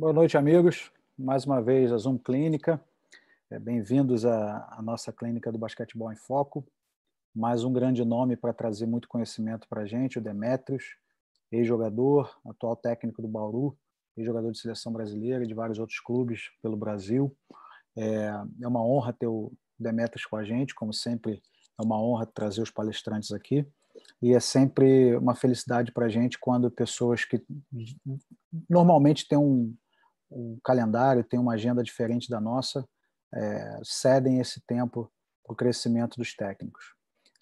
Boa noite, amigos. Mais uma vez, a Zoom Clínica. É, bem-vindos à, à nossa clínica do Basquetebol em Foco. Mais um grande nome para trazer muito conhecimento para a gente, o Demetrios, ex-jogador, atual técnico do Bauru, ex-jogador de seleção brasileira e de vários outros clubes pelo Brasil. É, é uma honra ter o Demetrios com a gente, como sempre é uma honra trazer os palestrantes aqui e é sempre uma felicidade para a gente quando pessoas que normalmente têm um, o calendário tem uma agenda diferente da nossa, é, cedem esse tempo para o crescimento dos técnicos.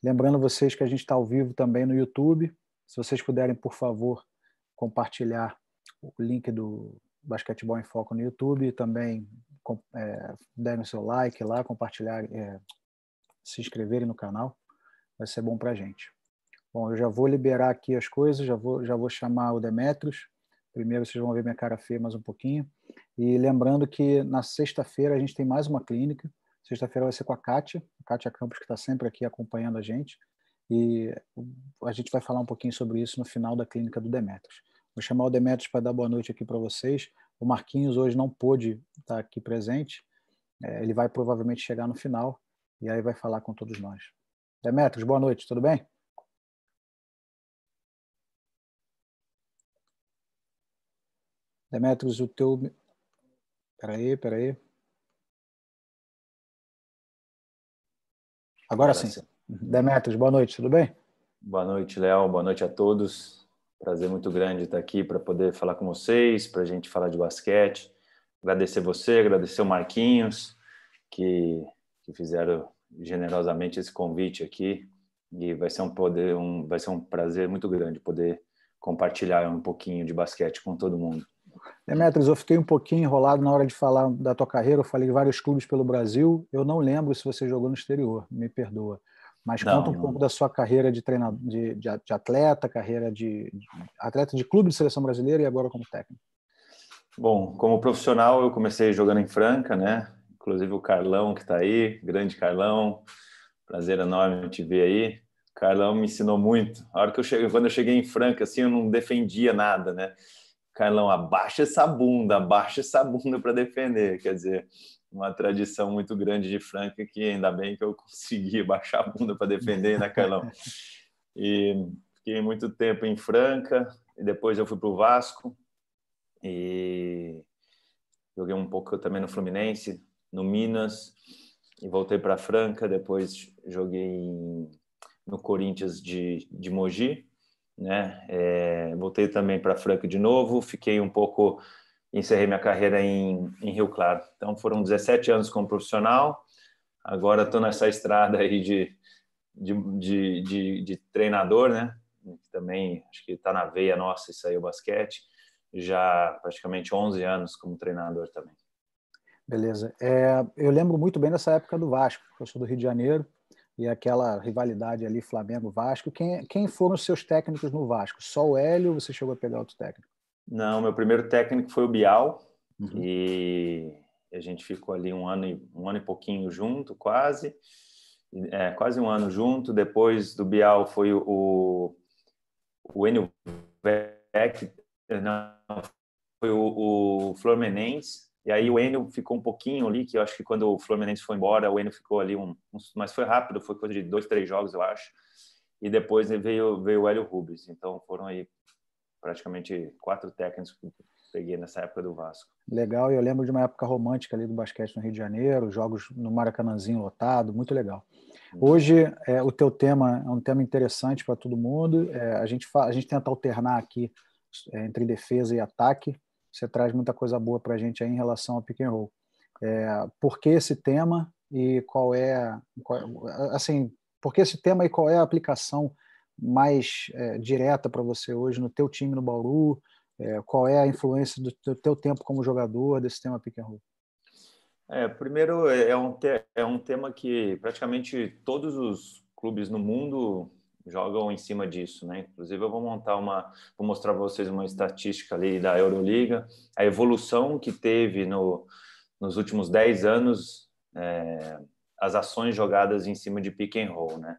Lembrando vocês que a gente está ao vivo também no YouTube. Se vocês puderem, por favor, compartilhar o link do Basquetebol em Foco no YouTube, e também é, derem o seu like lá, compartilhar, é, se inscreverem no canal, vai ser bom para a gente. Bom, eu já vou liberar aqui as coisas, já vou, já vou chamar o Demetrios Primeiro vocês vão ver minha cara feia mais um pouquinho. E lembrando que na sexta-feira a gente tem mais uma clínica. Sexta-feira vai ser com a Kátia, a Kátia Campos, que está sempre aqui acompanhando a gente. E a gente vai falar um pouquinho sobre isso no final da clínica do Demetrios. Vou chamar o Demetrios para dar boa noite aqui para vocês. O Marquinhos hoje não pôde estar aqui presente. É, ele vai provavelmente chegar no final e aí vai falar com todos nós. Demetrios, boa noite, tudo bem? Demetrios, o teu. Peraí, peraí. Agora, Agora sim. sim. Uhum. Demetrios, boa noite, tudo bem? Boa noite, Léo, boa noite a todos. Prazer muito grande estar aqui para poder falar com vocês, para a gente falar de basquete. Agradecer você, agradecer o Marquinhos, que, que fizeram generosamente esse convite aqui. E vai ser um poder, um, vai ser um prazer muito grande poder compartilhar um pouquinho de basquete com todo mundo. Demetrius, eu fiquei um pouquinho enrolado na hora de falar da tua carreira. Eu falei vários clubes pelo Brasil. Eu não lembro se você jogou no exterior, me perdoa. Mas não, conta um não. pouco da sua carreira de treinador, de, de atleta, carreira de, de, atleta de clube de seleção brasileira e agora como técnico. Bom, como profissional eu comecei jogando em Franca, né? Inclusive o Carlão que está aí, grande Carlão, prazer enorme te ver aí. Carlão me ensinou muito. A hora que eu cheguei, quando eu cheguei em Franca, assim, eu não defendia nada, né? Carlão, abaixa essa bunda, abaixa essa bunda para defender. Quer dizer, uma tradição muito grande de Franca que ainda bem que eu consegui baixar a bunda para defender, né, Carlão? E fiquei muito tempo em Franca, e depois eu fui para o Vasco e joguei um pouco também no Fluminense, no Minas, e voltei para Franca, depois joguei no Corinthians de, de Mogi, né? É, voltei também para Franca de novo, fiquei um pouco, encerrei minha carreira em, em Rio Claro. Então foram 17 anos como profissional, agora estou nessa estrada aí de, de, de, de, de treinador, né? Também acho que está na veia nossa isso aí, o basquete. Já praticamente 11 anos como treinador também. Beleza. É, eu lembro muito bem dessa época do Vasco, eu sou do Rio de Janeiro e aquela rivalidade ali Flamengo-Vasco. Quem, quem foram os seus técnicos no Vasco? Só o Hélio ou você chegou a pegar outro técnico? Não, meu primeiro técnico foi o Bial uhum. e a gente ficou ali um ano e, um ano e pouquinho junto, quase. É, quase um ano junto. Depois do Bial foi o, o Enio Vec, não, foi o, o Flor Menendez, e aí o Enio ficou um pouquinho ali, que eu acho que quando o Fluminense foi embora, o Enio ficou ali um, um mas foi rápido, foi coisa de dois, três jogos, eu acho. E depois veio veio o Hélio Rubens. Então foram aí praticamente quatro técnicos que peguei nessa época do Vasco. Legal, e eu lembro de uma época romântica ali do basquete no Rio de Janeiro, jogos no Maracanãzinho lotado, muito legal. Uhum. Hoje é, o teu tema é um tema interessante para todo mundo. É, a gente a gente tenta alternar aqui é, entre defesa e ataque você traz muita coisa boa para a gente aí em relação ao pick and roll. É, por que esse tema e qual é, qual, assim, por que esse tema e qual é a aplicação mais é, direta para você hoje no teu time no Bauru? É, qual é a influência do teu, teu, tempo como jogador desse tema pick and roll? É, primeiro é, é um, é um tema que praticamente todos os clubes no mundo jogam em cima disso, né? Inclusive eu vou montar uma, vou mostrar para vocês uma estatística ali da Euroliga, a evolução que teve no, nos últimos 10 anos é, as ações jogadas em cima de pick and roll, né?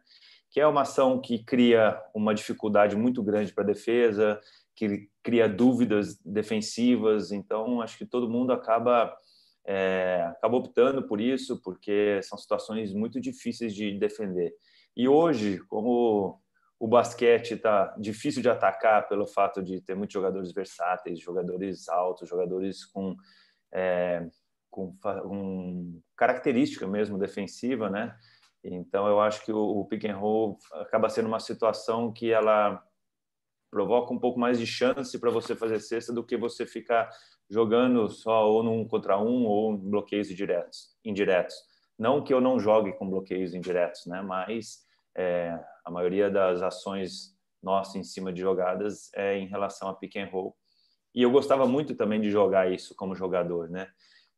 Que é uma ação que cria uma dificuldade muito grande para a defesa, que cria dúvidas defensivas, então acho que todo mundo acaba é, acaba optando por isso, porque são situações muito difíceis de defender. E hoje, como o basquete está difícil de atacar pelo fato de ter muitos jogadores versáteis, jogadores altos, jogadores com, é, com, com característica mesmo defensiva, né? Então eu acho que o, o pick and roll acaba sendo uma situação que ela provoca um pouco mais de chance para você fazer cesta do que você ficar jogando só ou num contra um ou bloqueios indiretos. Não que eu não jogue com bloqueios indiretos, né? Mas é, a maioria das ações nossas em cima de jogadas é em relação a pick and roll. E eu gostava muito também de jogar isso como jogador, né?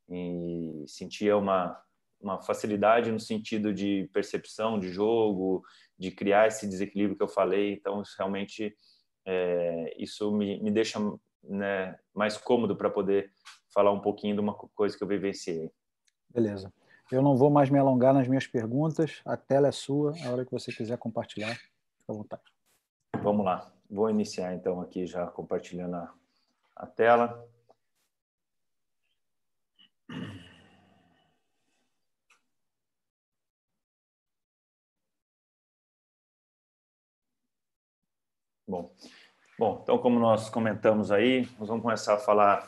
E sentia uma, uma facilidade no sentido de percepção de jogo, de criar esse desequilíbrio que eu falei. Então, isso realmente é, isso me, me deixa né, mais cômodo para poder falar um pouquinho de uma coisa que eu vivenciei. Beleza. Eu não vou mais me alongar nas minhas perguntas. A tela é sua, a hora que você quiser compartilhar, fica à vontade. Vamos lá. Vou iniciar então aqui já compartilhando a, a tela. Bom, bom, então como nós comentamos aí, nós vamos começar a falar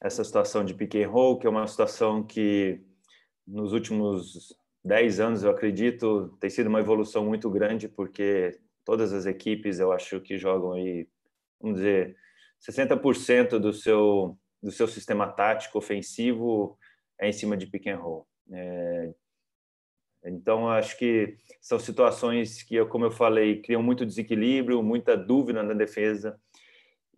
essa situação de pick and roll, que é uma situação que nos últimos 10 anos, eu acredito, tem sido uma evolução muito grande, porque todas as equipes, eu acho que jogam aí, vamos dizer, 60% do seu, do seu sistema tático ofensivo é em cima de pick and roll. É, então, acho que são situações que, como eu falei, criam muito desequilíbrio, muita dúvida na defesa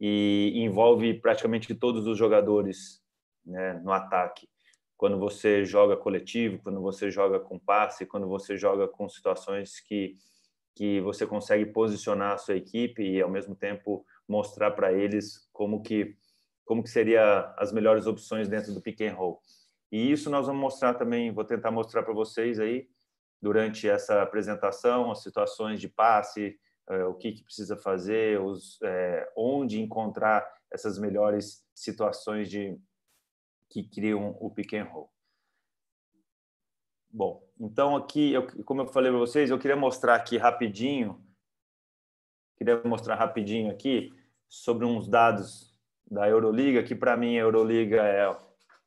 e envolve praticamente todos os jogadores né, no ataque quando você joga coletivo, quando você joga com passe, quando você joga com situações que que você consegue posicionar a sua equipe e ao mesmo tempo mostrar para eles como que como que seria as melhores opções dentro do pick and roll. E isso nós vamos mostrar também, vou tentar mostrar para vocês aí durante essa apresentação, as situações de passe, eh, o que, que precisa fazer, os, é, onde encontrar essas melhores situações de, que criam o pick and roll. Bom, então aqui, eu, como eu falei para vocês, eu queria mostrar aqui rapidinho, queria mostrar rapidinho aqui sobre uns dados da Euroliga, que para mim a Euroliga é,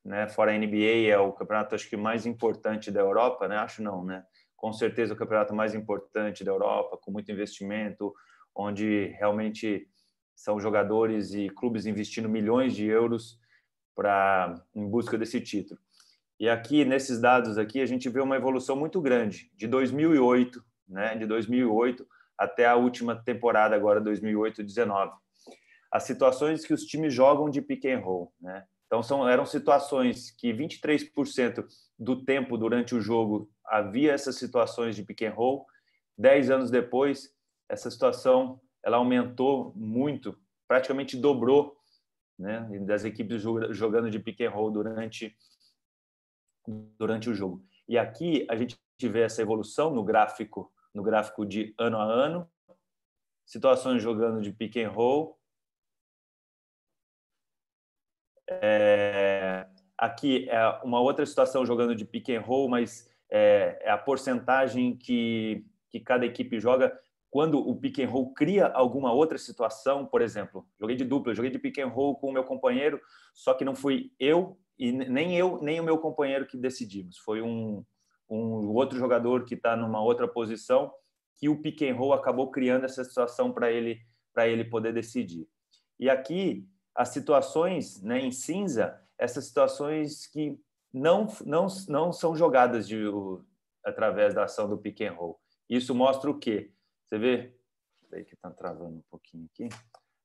né, fora a NBA, é o campeonato acho que mais importante da Europa, né? Acho não, né? Com certeza o campeonato mais importante da Europa, com muito investimento, onde realmente são jogadores e clubes investindo milhões de euros para em busca desse título. E aqui nesses dados aqui a gente vê uma evolução muito grande de 2008, né, de 2008 até a última temporada agora 2008-19. As situações que os times jogam de pick and roll, né? Então são eram situações que 23% do tempo durante o jogo havia essas situações de pick and roll. Dez anos depois, essa situação ela aumentou muito, praticamente dobrou né? das equipes jogando de pick and roll durante, durante o jogo. E aqui a gente tiver essa evolução no gráfico, no gráfico de ano a ano, situações jogando de pick and roll. É, aqui é uma outra situação jogando de pick and roll, mas é, é a porcentagem que, que cada equipe joga quando o pick and roll cria alguma outra situação, por exemplo, joguei de dupla, joguei de pick and roll com o meu companheiro, só que não fui eu e nem eu nem o meu companheiro que decidimos, foi um, um outro jogador que está numa outra posição que o pick and roll acabou criando essa situação para ele para ele poder decidir. E aqui as situações, né, em cinza, essas situações que não não não são jogadas de através da ação do pick and roll. Isso mostra o quê? Você vê? Peraí que está travando um pouquinho aqui.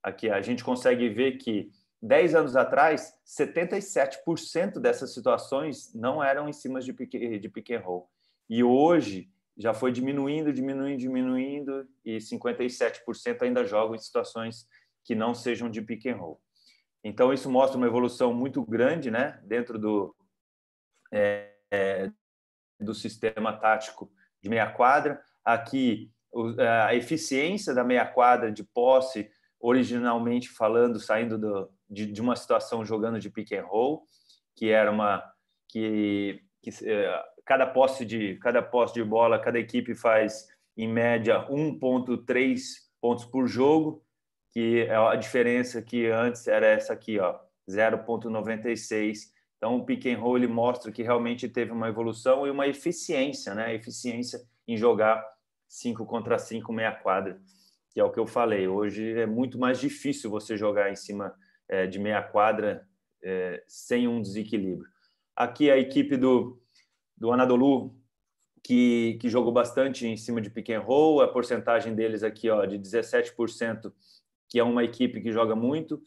Aqui, a gente consegue ver que 10 anos atrás, 77% dessas situações não eram em cima de pique, de pick and roll. E hoje já foi diminuindo, diminuindo, diminuindo, e 57% ainda jogam em situações que não sejam de pick and roll. Então, isso mostra uma evolução muito grande né, dentro do, é, é do sistema tático de meia quadra. Aqui a eficiência da meia quadra de posse, originalmente falando, saindo do, de, de, uma situação jogando de pick and roll, que era uma que, que eh, cada posse de cada posse de bola, cada equipe faz em média 1.3 pontos por jogo, que é a diferença que antes era essa aqui, ó, 0.96. Então o pick and roll mostra que realmente teve uma evolução e uma eficiência, né? Eficiência em jogar 5 contra 5, meia quadra, que é o que eu falei. Hoje é muito mais difícil você jogar em cima é, de meia quadra é, sem um desequilíbrio. Aqui a equipe do, do Anadolu, que, que jogou bastante em cima de pick and roll, a porcentagem deles aqui ó, de 17%, que é uma equipe que joga muito,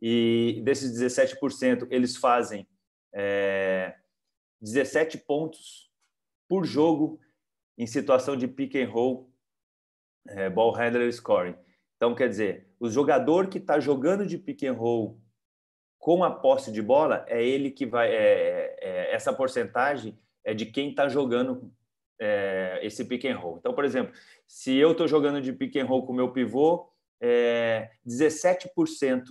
e desses 17%, eles fazem é, 17 pontos por jogo em situação de pick and roll, é, ball handler scoring. Então, quer dizer, o jogador que está jogando de pick and roll com a posse de bola, é ele que vai. É, é, é essa porcentagem é de quem está jogando é, esse pick and roll. Então, por exemplo, se eu estou jogando de pick and roll com o meu pivô, 17%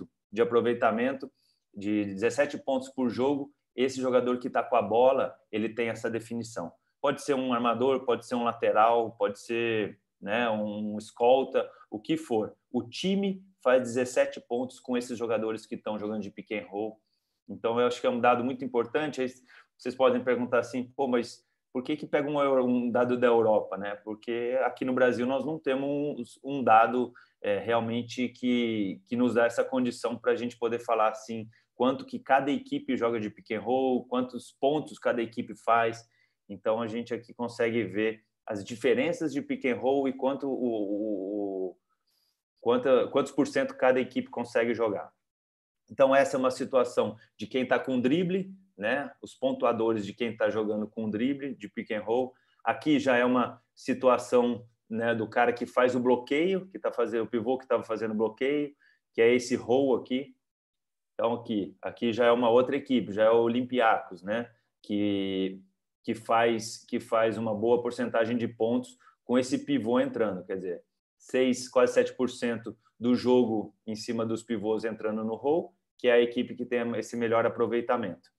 é, de aproveitamento, de 17 pontos por jogo, esse jogador que está com a bola, ele tem essa definição. Pode ser um armador, pode ser um lateral, pode ser né, um escolta, o que for. O time faz 17 pontos com esses jogadores que estão jogando de pick and roll. Então, eu acho que é um dado muito importante. Aí vocês podem perguntar assim, pô, mas por que, que pega um, um dado da Europa? Né? Porque aqui no Brasil nós não temos um, um dado é, realmente que, que nos dá essa condição para a gente poder falar assim, quanto que cada equipe joga de pick and roll, quantos pontos cada equipe faz. Então, a gente aqui consegue ver as diferenças de pick and roll e quanto o, o quanto, quantos por cento cada equipe consegue jogar. Então, essa é uma situação de quem está com drible, né? os pontuadores de quem está jogando com drible, de pick and roll. Aqui já é uma situação né, do cara que faz o bloqueio, que está fazendo o pivô que estava fazendo o bloqueio, que é esse roll aqui. Então, aqui, aqui já é uma outra equipe, já é o Olympiacos, né? que que faz que faz uma boa porcentagem de pontos com esse pivô entrando, quer dizer, 6, quase 7% do jogo em cima dos pivôs entrando no roll, que é a equipe que tem esse melhor aproveitamento.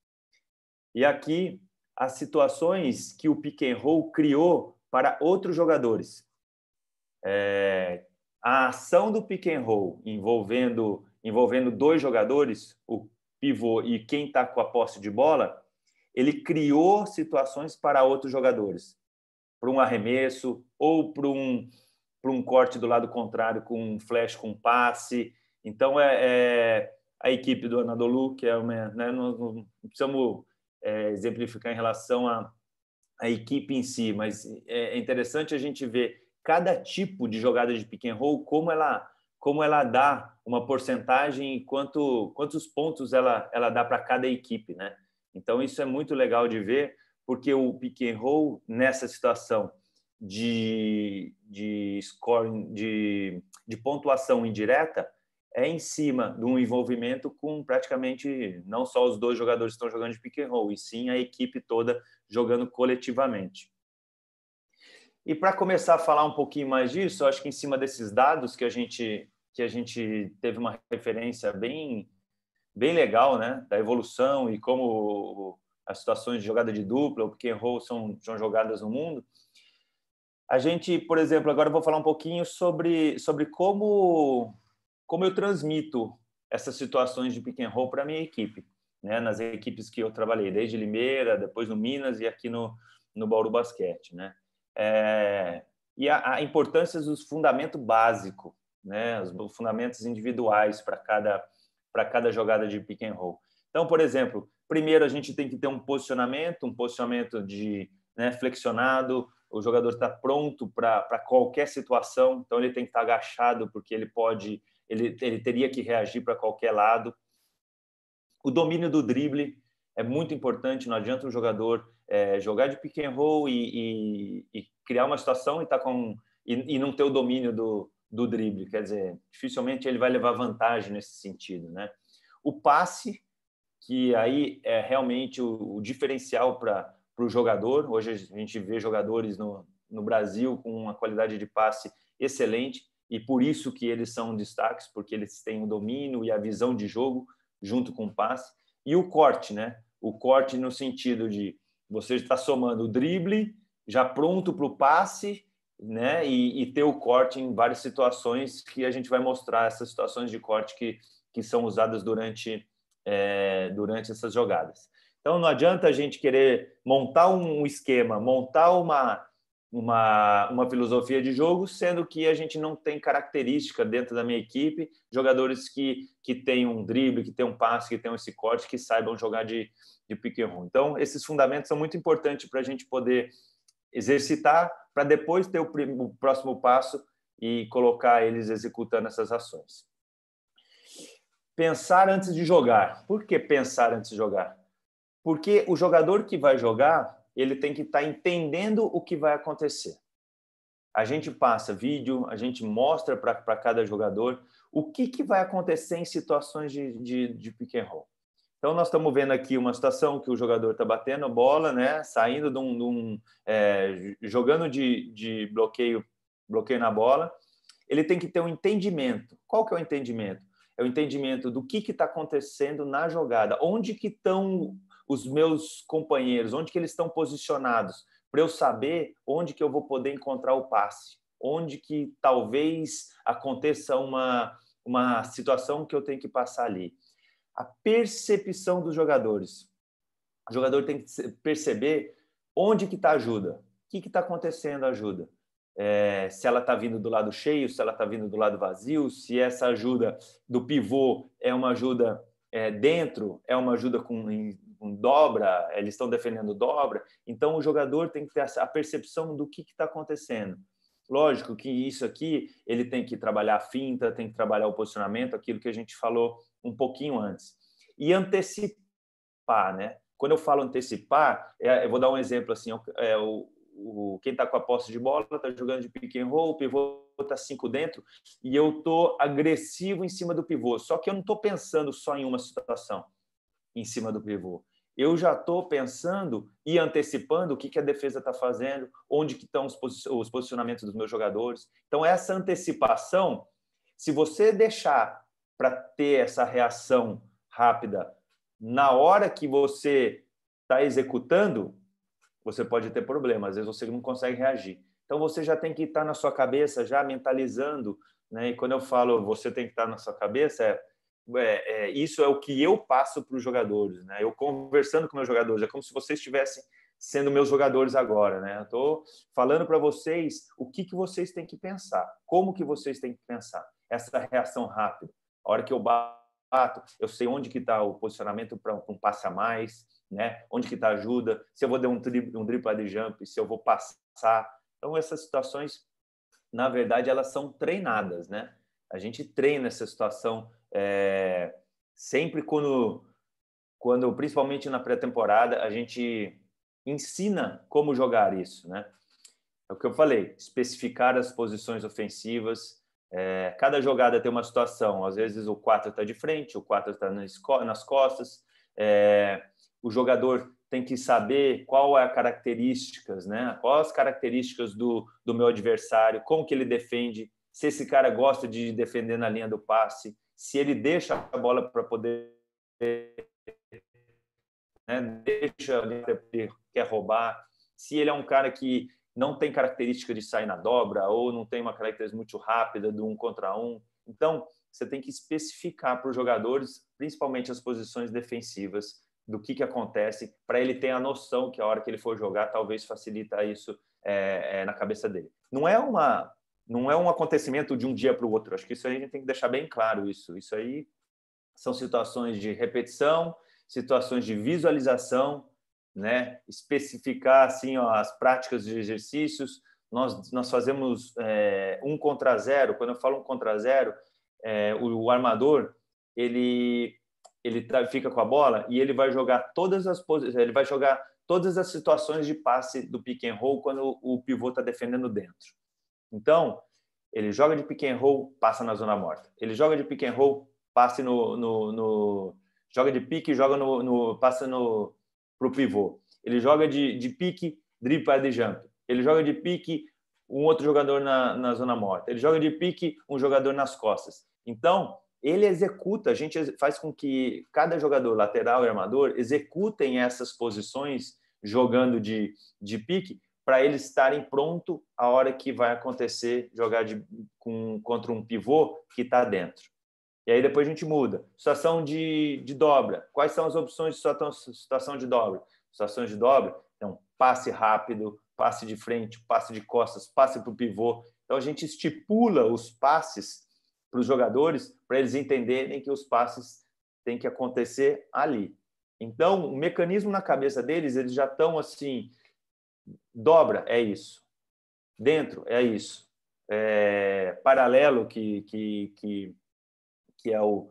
E aqui as situações que o pick and roll criou para outros jogadores. É, a ação do pick and roll envolvendo envolvendo dois jogadores, o pivô e quem está com a posse de bola, ele criou situações para outros jogadores, para um arremesso ou para um, para um corte do lado contrário com um flash, com um passe. Então, é, é a equipe do Anadolu, que é uma. Né, não, não, precisamos é, exemplificar em relação à, a equipe em si, mas é, é interessante a gente ver cada tipo de jogada de pick and roll, como ela, como ela dá uma porcentagem e quanto, quantos pontos ela, ela dá para cada equipe, né? Então, isso é muito legal de ver, porque o pick and nessa situação de, de, scoring, de, de pontuação indireta, é em cima de um envolvimento com praticamente não só os dois jogadores que estão jogando de pick and e sim a equipe toda jogando coletivamente. E para começar a falar um pouquinho mais disso, acho que em cima desses dados que a gente que a gente teve uma referência bem bem legal, né? Da evolução e como as situações de jogada de dupla, o pick roll são, são jogadas no mundo. A gente, por exemplo, agora eu vou falar um pouquinho sobre, sobre como, como eu transmito essas situações de pick and roll para a minha equipe, né? nas equipes que eu trabalhei, desde Limeira, depois no Minas e aqui no, no Bauru Basquete. Né? É, e a, a, importância dos fundamento básico, né? os fundamentos individuais para cada para cada jogada de pick and roll. Então, por exemplo, primeiro a gente tem que ter um posicionamento, um posicionamento de né, flexionado, o jogador está pronto para qualquer situação, então ele tem que estar tá agachado, porque ele pode, ele, ele teria que reagir para qualquer lado. O domínio do drible é muito importante, não adianta o jogador é, jogar de pick and roll e, e, e criar uma situação e, tá com, e, e não ter o domínio do, do drible. Quer dizer, dificilmente ele vai levar vantagem nesse sentido. Né? O passe, que aí é realmente o, o diferencial para o jogador. Hoje a gente vê jogadores no, no Brasil com uma qualidade de passe excelente e por isso que eles são destaques, porque eles têm o domínio e a visão de jogo junto com o passe. E o corte, né? O corte no sentido de você está somando o drible já pronto para o passe né? E, e, ter o corte em várias situações que a gente vai mostrar essas situações de corte que, que são usadas durante, é, durante essas jogadas. Então não adianta a gente querer montar um esquema, montar uma, uma, uma filosofia de jogo, sendo que a gente não tem característica dentro da minha equipe, jogadores que, que tenham um drible, que têm um passe, que têm esse corte, que saibam jogar de, de pick roll. Então esses fundamentos são muito importantes para a gente poder exercitar para depois ter o, primo, o próximo passo e colocar eles executando essas ações. Pensar antes de jogar. Por que pensar antes de jogar? Porque o jogador que vai jogar, ele tem que estar tá entendendo o que vai acontecer. A gente passa vídeo, a gente mostra para cada jogador o que, que vai acontecer em situações de, de, de pick and roll. Então, nós estamos vendo aqui uma situação que o jogador está batendo a bola, né? saindo de um. De um é, jogando de, de bloqueio, bloqueio na bola. Ele tem que ter um entendimento. Qual que é o entendimento? É o entendimento do que está acontecendo na jogada, onde que estão os meus companheiros, onde que eles estão posicionados, para eu saber onde que eu vou poder encontrar o passe, onde que talvez aconteça uma, uma situação que eu tenho que passar ali a percepção dos jogadores. O jogador tem que perceber onde que está a ajuda, o que está acontecendo a ajuda. É, se ela está vindo do lado cheio, se ela está vindo do lado vazio, se essa ajuda do pivô é uma ajuda é, dentro, é uma ajuda com, em, com dobra, eles estão defendendo dobra. Então, o jogador tem que ter a percepção do que está acontecendo. Lógico que isso aqui ele tem que trabalhar a finta, tem que trabalhar o posicionamento, aquilo que a gente falou um pouquinho antes. E antecipar, né? Quando eu falo antecipar, é, eu vou dar um exemplo assim, é, o, o, quem está com a posse de bola está jogando de pick and roll, o pivô está cinco dentro, e eu estou agressivo em cima do pivô. Só que eu não estou pensando só em uma situação em cima do pivô eu já estou pensando e antecipando o que, que a defesa está fazendo, onde que estão os, posicionamentos dos meus jogadores. Então, essa antecipação, se você deixar para ter essa reação rápida na hora que você está executando, você pode ter problema. Às vezes você não consegue reagir. Então você já tem que estar tá na sua cabeça, já mentalizando. Né? E quando eu falo você tem que estar tá na sua cabeça, é, é, é isso é o que eu passo para os jogadores. Né? Eu conversando com meus jogadores, é como se vocês estivessem sendo meus jogadores agora, né? Eu estou falando para vocês o que, que vocês têm que pensar, como que vocês têm que pensar essa reação rápida. A hora que eu bato, eu sei onde que está o posicionamento para um passe a mais, né? Onde que está a ajuda? Se eu vou dar um, tri, um triple de jump, se eu vou passar. Então essas situações, na verdade, elas são treinadas, né? A gente treina essa situação é, sempre quando, quando, principalmente na pré-temporada, a gente ensina como jogar isso, né? É o que eu falei, especificar as posições ofensivas, é, cada jogada tem uma situação, às vezes o 4 está de frente, o 4 tá está nas costas, é, o jogador tem que saber qual é a características, né? quais as características do, do meu adversário, como que ele defende, se esse cara gosta de defender na linha do passe, se ele deixa a bola para poder né? deixa quer roubar, se ele é um cara que não tem característica de sair na dobra ou não tem uma característica muito rápida do um contra um. Então, você tem que especificar para os jogadores, principalmente as posições defensivas, do que, que acontece, para ele ter a noção que a hora que ele for jogar, talvez facilita isso é, é, na cabeça dele. Não é uma não é um acontecimento de um dia para o outro. Acho que isso aí a gente tem que deixar bem claro isso. Isso aí são situações de repetição, situações de visualização, né? especificar assim, ó, as práticas de exercícios. Nós, nós fazemos é, um contra zero. Quando eu falo um contra zero, é, o, o, armador ele ele tá, fica com a bola e ele vai jogar todas as ele vai jogar todas as situações de passe do pick and roll quando o, o pivô está defendendo dentro. Então ele joga de pick and roll, passa na zona morta. Ele joga de pick and roll, passe no, no, no joga de pique, joga no, no passa no para o pivô. Ele joga de, de pique, drip para de jump. Ele joga de pique um outro jogador na, na zona morta. Ele joga de pique um jogador nas costas. Então, ele executa, a gente faz com que cada jogador lateral e armador executem essas posições jogando de, de pique para eles estarem pronto a hora que vai acontecer jogar de, com, contra um pivô que está dentro. E aí depois a gente muda. Situação de, de dobra. Quais são as opções de situação de dobra? situação de dobra, então, passe rápido, passe de frente, passe de costas, passe para o pivô. Então, a gente estipula os passes para os jogadores para eles entenderem que os passes têm que acontecer ali. Então, o mecanismo na cabeça deles, eles já estão assim: dobra, é isso. Dentro, é isso. É, paralelo, que, que, que que é o,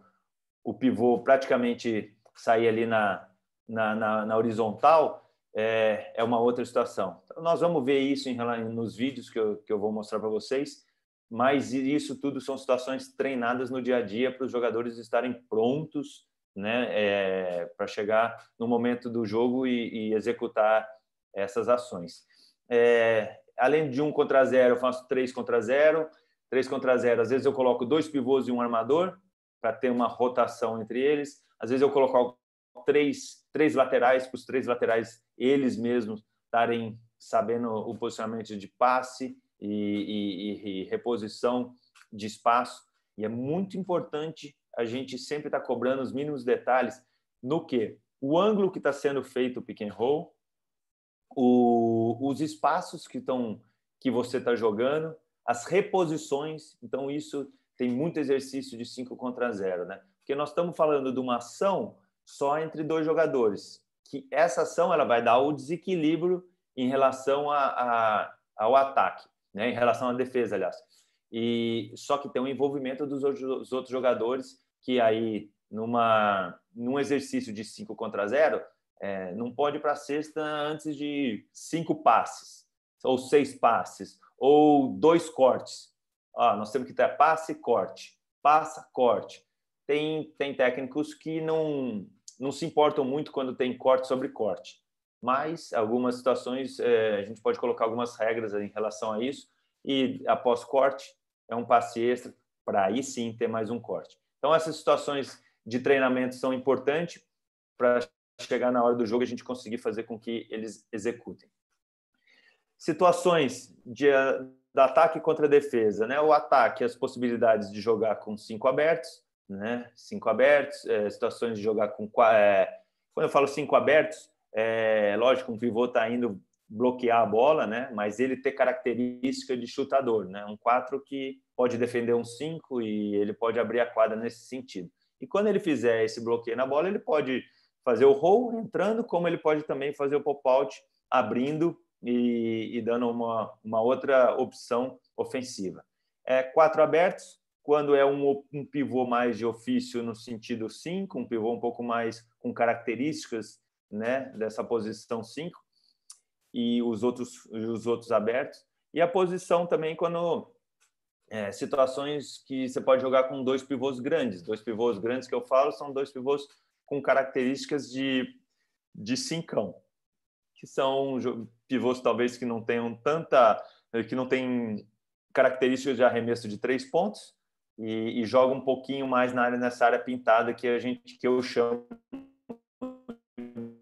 o pivô praticamente sair ali na, na, na, na horizontal, é, é, uma outra situação. Então, nós vamos ver isso em, nos vídeos que eu, que eu vou mostrar para vocês, mas isso tudo são situações treinadas no dia a dia para os jogadores estarem prontos né, é, para chegar no momento do jogo e, e executar essas ações. É, além de um contra zero, eu faço três contra zero. Três contra zero, às vezes eu coloco dois pivôs e um armador, para ter uma rotação entre eles. Às vezes eu colocar três, três laterais, para os três laterais eles mesmos estarem sabendo o posicionamento de passe e, e, e reposição de espaço. E é muito importante a gente sempre estar tá cobrando os mínimos detalhes no que o ângulo que está sendo feito o pick and roll, o, os espaços que estão que você está jogando, as reposições. Então isso tem muito exercício de 5 contra 0, né? Porque nós estamos falando de uma ação só entre dois jogadores, que essa ação ela vai dar o desequilíbrio em relação a, a, ao ataque, né? em relação à defesa, aliás. E só que tem um envolvimento dos outros, outros jogadores que aí numa num exercício de 5 contra 0, é, não pode ir para a sexta antes de cinco passes, ou seis passes, ou dois cortes nós temos que ter passe e corte, passa, corte. Tem, tem técnicos que não, não se importam muito quando tem corte sobre corte, mas algumas situações é, a gente pode colocar algumas regras em relação a isso e após corte é um passe extra para aí sim ter mais um corte. Então essas situações de treinamento são importantes para chegar na hora do jogo a gente conseguir fazer com que eles executem. Situações de, da ataque contra a defesa, né? O ataque, as possibilidades de jogar com cinco abertos, né? Cinco abertos, é, situações de jogar com é, quando eu falo cinco abertos, é, lógico, um pivô está indo bloquear a bola, né? Mas ele ter característica de chutador, né? Um 4 que pode defender um 5 e ele pode abrir a quadra nesse sentido. E quando ele fizer esse bloqueio na bola, ele pode fazer o roll entrando, como ele pode também fazer o pop-out abrindo e, e dando uma, uma outra opção ofensiva. É, quatro abertos, quando é um, um, pivô mais de ofício no sentido 5, um pivô um pouco mais com características né, dessa posição 5, e os outros, os outros abertos. E a posição também quando é, situações que você pode jogar com dois pivôs grandes. Dois pivôs grandes que eu falo são dois pivôs com características de, de cincão, que são pivôs talvez que não tenham tanta, eh, que não tem características de arremesso de três pontos e, e joga um pouquinho mais na área nessa área pintada que a gente que eu chamo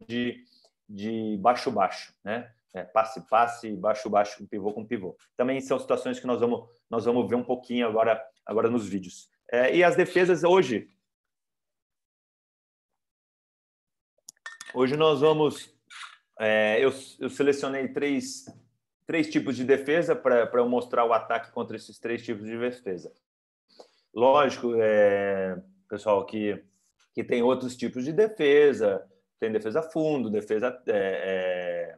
de de baixo baixo, né? É, passe passe, baixo baixo, pivô com pivô. Também são situações que nós vamos nós vamos ver um pouquinho agora agora nos vídeos. É, e as defesas hoje hoje nós vamos é, eu, eu, selecionei três, três tipos de defesa para eu mostrar o ataque contra esses três tipos de defesa. Lógico, é, pessoal, que, que tem outros tipos de defesa, tem defesa fundo, defesa é, é,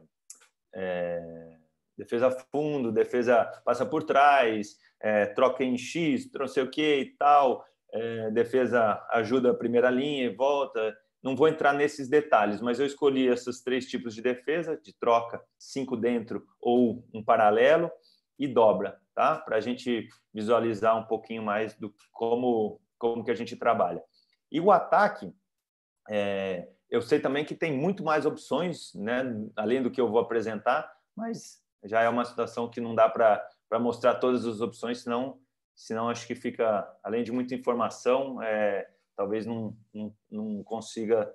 é defesa fundo, defesa passa por trás, é, troca em X, não sei o que e tal, defesa ajuda a primeira linha e volta, não vou entrar nesses detalhes, mas eu escolhi esses três tipos de defesa, de troca, cinco dentro ou um paralelo e dobra, tá? Para a gente visualizar um pouquinho mais do como, como que a gente trabalha. E o ataque, é, eu sei também que tem muito mais opções, né? Além do que eu vou apresentar, mas já é uma situação que não dá para mostrar todas as opções, senão, senão acho que fica, além de muita informação, é, talvez não, não, não consiga.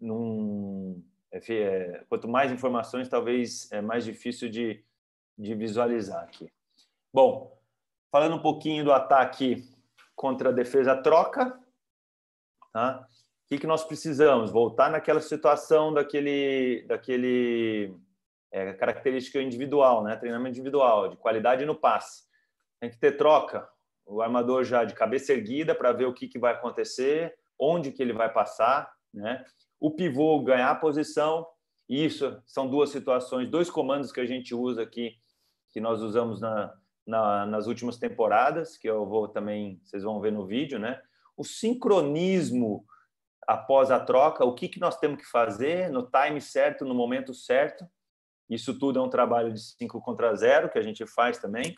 Não, enfim, é, quanto mais informações, talvez é mais difícil de, de visualizar aqui. Bom, falando um pouquinho do ataque contra a defesa troca, tá? o que, que nós precisamos? Voltar naquela situação daquele, daquele é, característica individual, né? treinamento individual, de qualidade no passe. Tem que ter troca, o armador já de cabeça erguida para ver o que, que vai acontecer, onde que ele vai passar, né? O pivô ganhar posição, isso são duas situações, dois comandos que a gente usa aqui, que nós usamos na, na, nas últimas temporadas, que eu vou também, vocês vão ver no vídeo, né? O sincronismo após a troca, o que, que nós temos que fazer no time certo, no momento certo. Isso tudo é um trabalho de 5 contra 0 que a gente faz também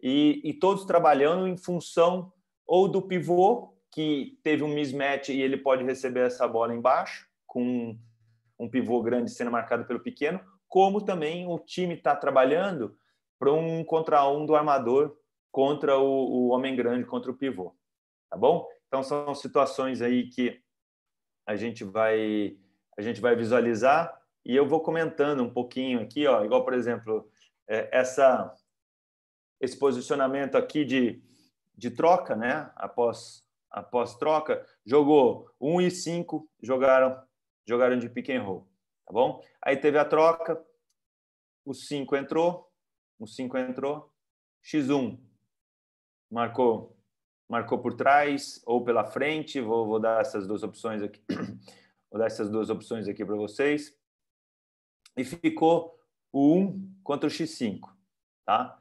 e, e todos trabalhando em função ou do pivô, que teve um mismatch e ele pode receber essa bola embaixo, com um pivô grande sendo marcado pelo pequeno, como também o time está trabalhando para um contra um do armador contra o, o, homem grande, contra o pivô, tá bom? Então são situações aí que a gente vai a gente vai visualizar e eu vou comentando um pouquinho aqui, ó, igual por exemplo é, essa esse posicionamento aqui de, de troca, né? Após, após troca, jogou 1 e 5, jogaram, jogaram de pick and roll, tá bom? Aí teve a troca, o 5 entrou, o 5 entrou, x1 marcou marcou por trás ou pela frente, vou, vou dar essas duas opções aqui. vou dar essas duas opções aqui para vocês. E ficou o 1 contra o x5, tá?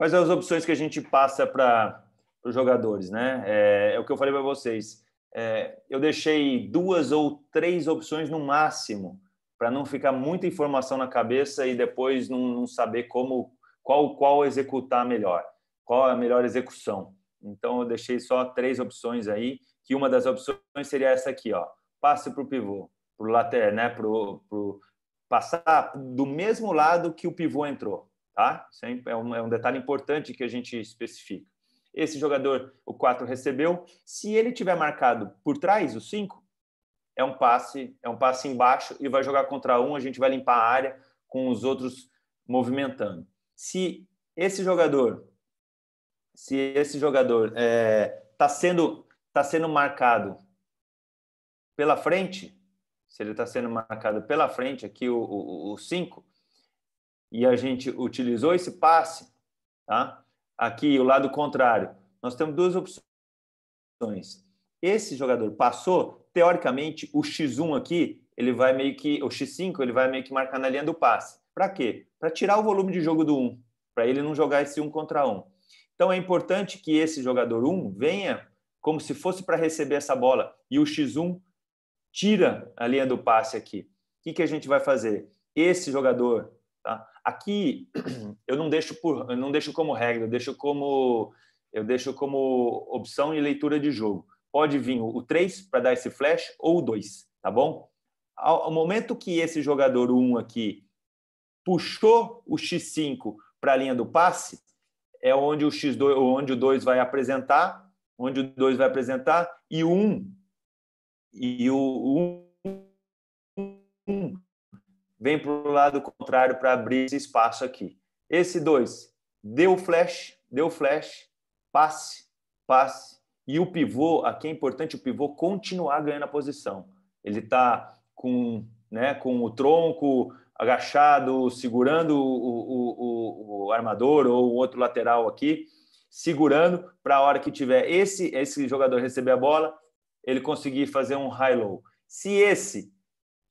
quais são as opções que a gente passa para os jogadores, né? É, é, o que eu falei para vocês. É, eu deixei duas ou três opções no máximo para não ficar muita informação na cabeça e depois não, não, saber como qual qual executar melhor, qual a melhor execução. Então eu deixei só três opções aí, que uma das opções seria essa aqui, ó, passe para o pivô, para o lateral, né? Pro, pro passar do mesmo lado que o pivô entrou. Tá? Isso é um, é um detalhe importante que a gente especifica. Esse jogador, o 4 recebeu. Se ele tiver marcado por trás, o 5, é um passe, é um passe embaixo e vai jogar contra um, a gente vai limpar a área com os outros movimentando. Se esse jogador, se esse jogador está é, tá sendo tá sendo marcado pela frente, se ele está sendo marcado pela frente aqui o 5, e a gente utilizou esse passe, tá? aqui o lado contrário, nós temos duas opções. Esse jogador passou, teoricamente, o X1 aqui, ele vai meio que, o X5, ele vai meio que marcar na linha do passe. Para quê? Para tirar o volume de jogo do 1, para ele não jogar esse 1 contra 1. Então é importante que esse jogador 1 venha como se fosse para receber essa bola e o X1 tira a linha do passe aqui. O que, que a gente vai fazer? Esse jogador Tá? Aqui eu não deixo por, eu não deixo como regra, eu deixo como eu deixo como opção e leitura de jogo. Pode vir o 3 para dar esse flash ou o 2, tá bom? Ao, momento que esse jogador 1 um aqui puxou o X5 para a linha do passe, é onde o X2, onde o 2 vai apresentar, onde o 2 vai apresentar e o 1 um, e o 1 um, vem para o lado contrário para abrir esse espaço aqui. Esse 2, deu flash, deu flash, passe, passe. E o pivô, aqui é importante o pivô continuar ganhando a posição. Ele está com, né, com o tronco agachado, segurando o, o, o, o armador ou o outro lateral aqui, segurando para a hora que tiver esse, esse jogador receber a bola, ele conseguir fazer um high-low. Se esse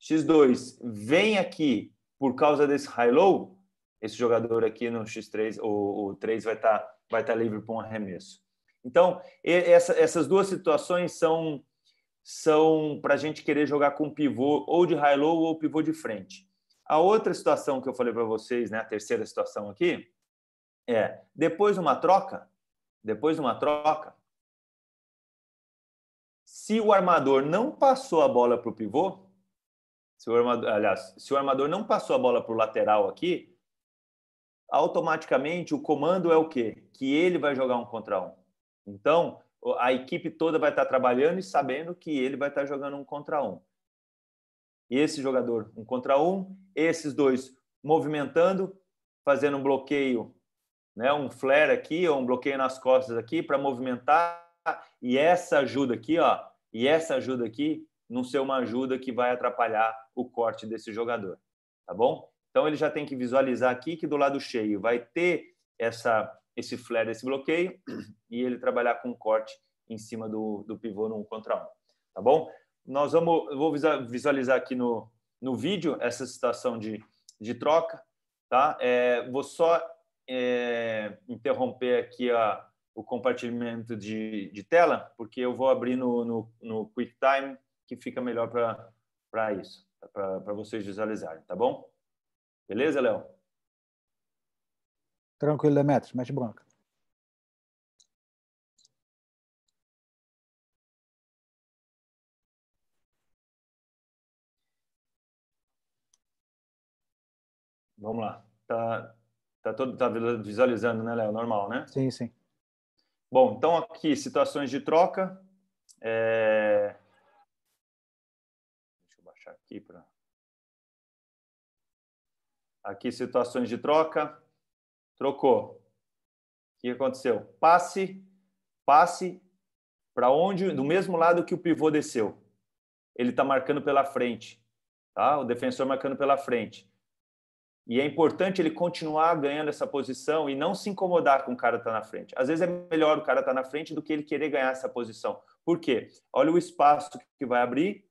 X2 vem aqui por causa desse high-low, esse jogador aqui no X3, o, o 3 vai estar tá, vai tá livre para um arremesso. Então, essa, essas duas situações são, são para a gente querer jogar com pivô ou de high-low ou pivô de frente. A outra situação que eu falei para vocês, né, a terceira situação aqui, é depois de uma troca, depois de uma troca, se o armador não passou a bola para o pivô, se o armador, aliás, se o armador não passou a bola para o lateral aqui, automaticamente o comando é o quê? Que ele vai jogar um contra um. Então, a equipe toda vai estar tá trabalhando e sabendo que ele vai estar tá jogando um contra um. Esse jogador um contra um, esses dois movimentando, fazendo um bloqueio, né, um flare aqui ou um bloqueio nas costas aqui para movimentar e essa ajuda aqui, ó, e essa ajuda aqui não ser uma ajuda que vai atrapalhar o corte desse jogador, tá bom? Então ele já tem que visualizar aqui que do lado cheio vai ter essa esse flare, esse bloqueio e ele trabalhar com um corte em cima do, do pivô no 1 contra 1, tá bom? Nós vamos vou visualizar aqui no, no vídeo essa situação de, de troca, tá? É, vou só é, interromper aqui a, o compartilhamento de, de, tela, porque eu vou abrir no, no, no QuickTime que fica melhor para isso, para vocês visualizarem, tá bom? Beleza, Léo? Tranquilo, Demetrio, mete branca. Vamos lá. Tá, tá, todo, tá visualizando, né, Léo? Normal, né? Sim, sim. Bom, então aqui, situações de troca. É aqui para aqui situações de troca, trocou. O que aconteceu? Passe, passe para onde? Do mesmo lado que o pivô desceu. Ele está marcando pela frente, tá? O defensor marcando pela frente. E é importante ele continuar ganhando essa posição e não se incomodar com o cara estar tá na frente. Às vezes é melhor o cara estar tá na frente do que ele querer ganhar essa posição. Por quê? Olha o espaço que vai abrir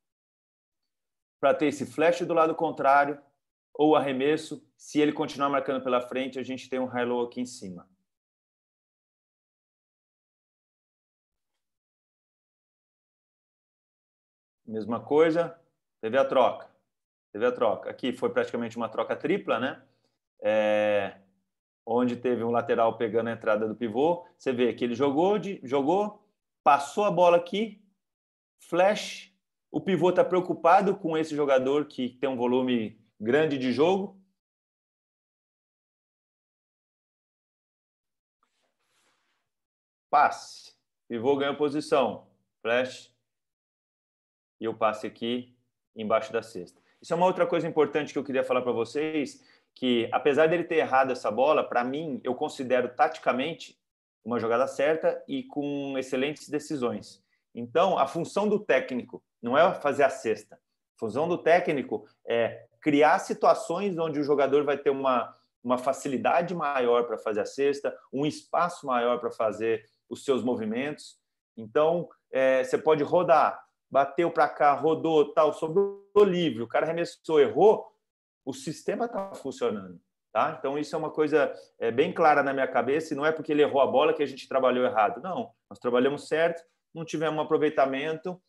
para ter esse flash do lado contrário ou arremesso. Se ele continuar marcando pela frente, a gente tem um high-low aqui em cima. Mesma coisa, teve a troca. Teve a troca. Aqui foi praticamente uma troca tripla, né? É, onde teve um lateral pegando a entrada do pivô. Você vê que ele jogou, de, jogou, passou a bola aqui, flash, o pivô está preocupado com esse jogador que tem um volume grande de jogo? Passe. Pivô ganha posição. Flash. E o passe aqui embaixo da cesta. Isso é uma outra coisa importante que eu queria falar para vocês, que apesar dele ter errado essa bola, para mim, eu considero taticamente uma jogada certa e com excelentes decisões. Então, a função do técnico não é fazer a cesta. A função do técnico é criar situações onde o jogador vai ter uma, uma facilidade maior para fazer a cesta, um espaço maior para fazer os seus movimentos. Então, é, você pode rodar, bateu para cá, rodou, tal, sobrou livre, o cara arremessou, errou, o sistema está funcionando. Tá? Então, isso é uma coisa é, bem clara na minha cabeça, e não é porque ele errou a bola que a gente trabalhou errado. Não, nós trabalhamos certo, não tivemos um aproveitamento,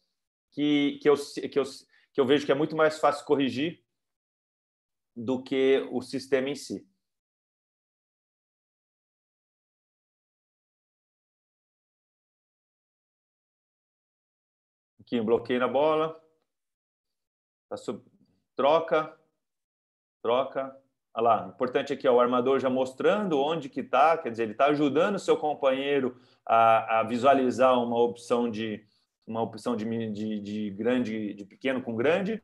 que, que, eu, que, eu, que eu vejo que é muito mais fácil corrigir do que o sistema em si. Aqui, bloqueio na bola. Tá sub... Troca. Troca. Olha lá, importante aqui, ó, o armador já mostrando onde que está, quer dizer, ele está ajudando o seu companheiro a, a, visualizar uma opção de, uma opção de, de, de grande, de pequeno com grande.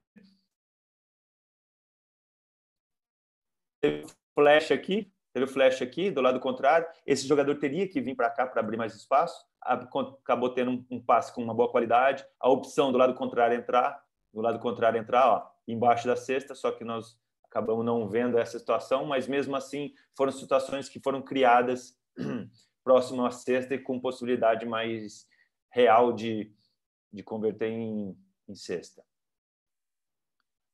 Teve flash aqui, teve flash aqui do lado contrário. Esse jogador teria que vir para cá para abrir mais espaço. Acabou tendo um, um, passe com uma boa qualidade. A opção do lado contrário entrar, do lado contrário entrar, ó, embaixo da cesta. Só que nós acabamos não vendo essa situação, mas mesmo assim foram situações que foram criadas próximo à sexta e com possibilidade mais real de, de converter em, em cesta.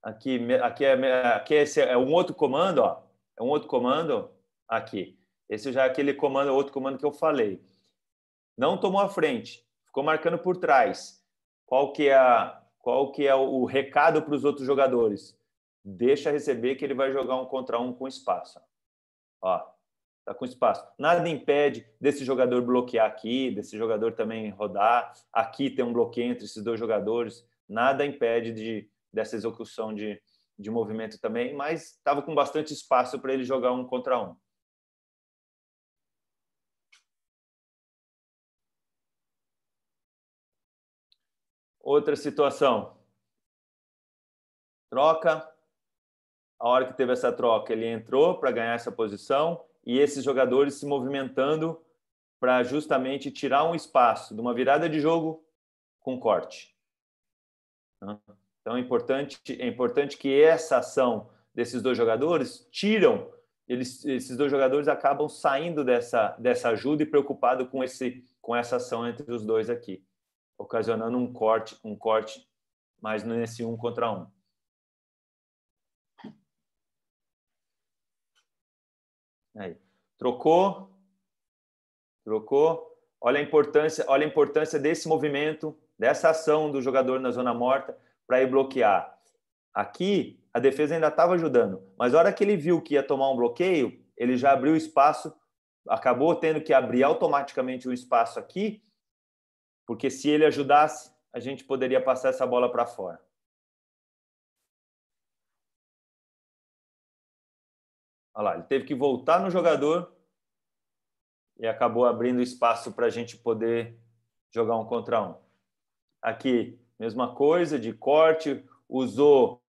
Aqui, aqui, é, aqui é, esse, é um outro comando, ó. É um outro comando aqui. Esse já é aquele comando, outro comando que eu falei. Não tomou a frente, ficou marcando por trás. Qual que é, a, qual que é o recado para os outros jogadores? Deixa receber que ele vai jogar um contra um com espaço. Ó, está com espaço. Nada impede desse jogador bloquear aqui, desse jogador também rodar. Aqui tem um bloqueio entre esses dois jogadores. Nada impede de, dessa execução de, de movimento também, mas estava com bastante espaço para ele jogar um contra um. Outra situação. Troca. A hora que teve essa troca, ele entrou para ganhar essa posição e esses jogadores se movimentando para justamente tirar um espaço de uma virada de jogo com corte. Tá? Então é importante, é importante que essa ação desses dois jogadores tiram eles, esses dois jogadores acabam saindo dessa, dessa ajuda e preocupado com esse com essa ação entre os dois aqui, ocasionando um corte um corte mais nesse um contra um. Aí. Trocou, trocou. Olha a importância, olha a importância desse movimento, dessa ação do jogador na zona morta para ir bloquear. Aqui a defesa ainda estava ajudando, mas a hora que ele viu que ia tomar um bloqueio, ele já abriu espaço, acabou tendo que abrir automaticamente um espaço aqui, porque se ele ajudasse, a gente poderia passar essa bola para fora. Olha lá, ele teve que voltar no jogador e acabou abrindo espaço para a gente poder jogar um contra um. Aqui, mesma coisa, de corte, usou,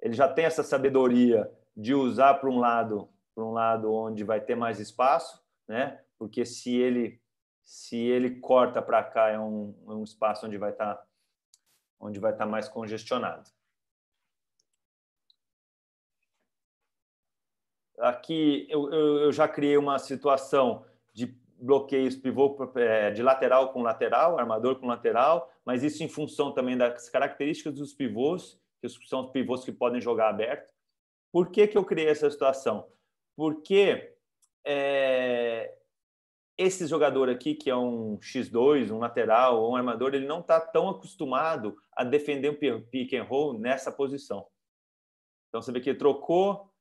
ele já tem essa sabedoria de usar para um lado, para um lado onde vai ter mais espaço, né? Porque se ele se ele corta para cá é um, é um espaço onde vai estar tá, onde vai estar tá mais congestionado. Aqui eu, eu já criei uma situação de bloqueios pivô é, de lateral com lateral, armador com lateral, mas isso em função também das características dos pivôs, que são os pivôs que podem jogar aberto. Por que, que eu criei essa situação? Porque é, esse jogador aqui, que é um X2, um lateral um armador, ele não está tão acostumado a defender um pick and roll nessa posição. Então você vê que trocou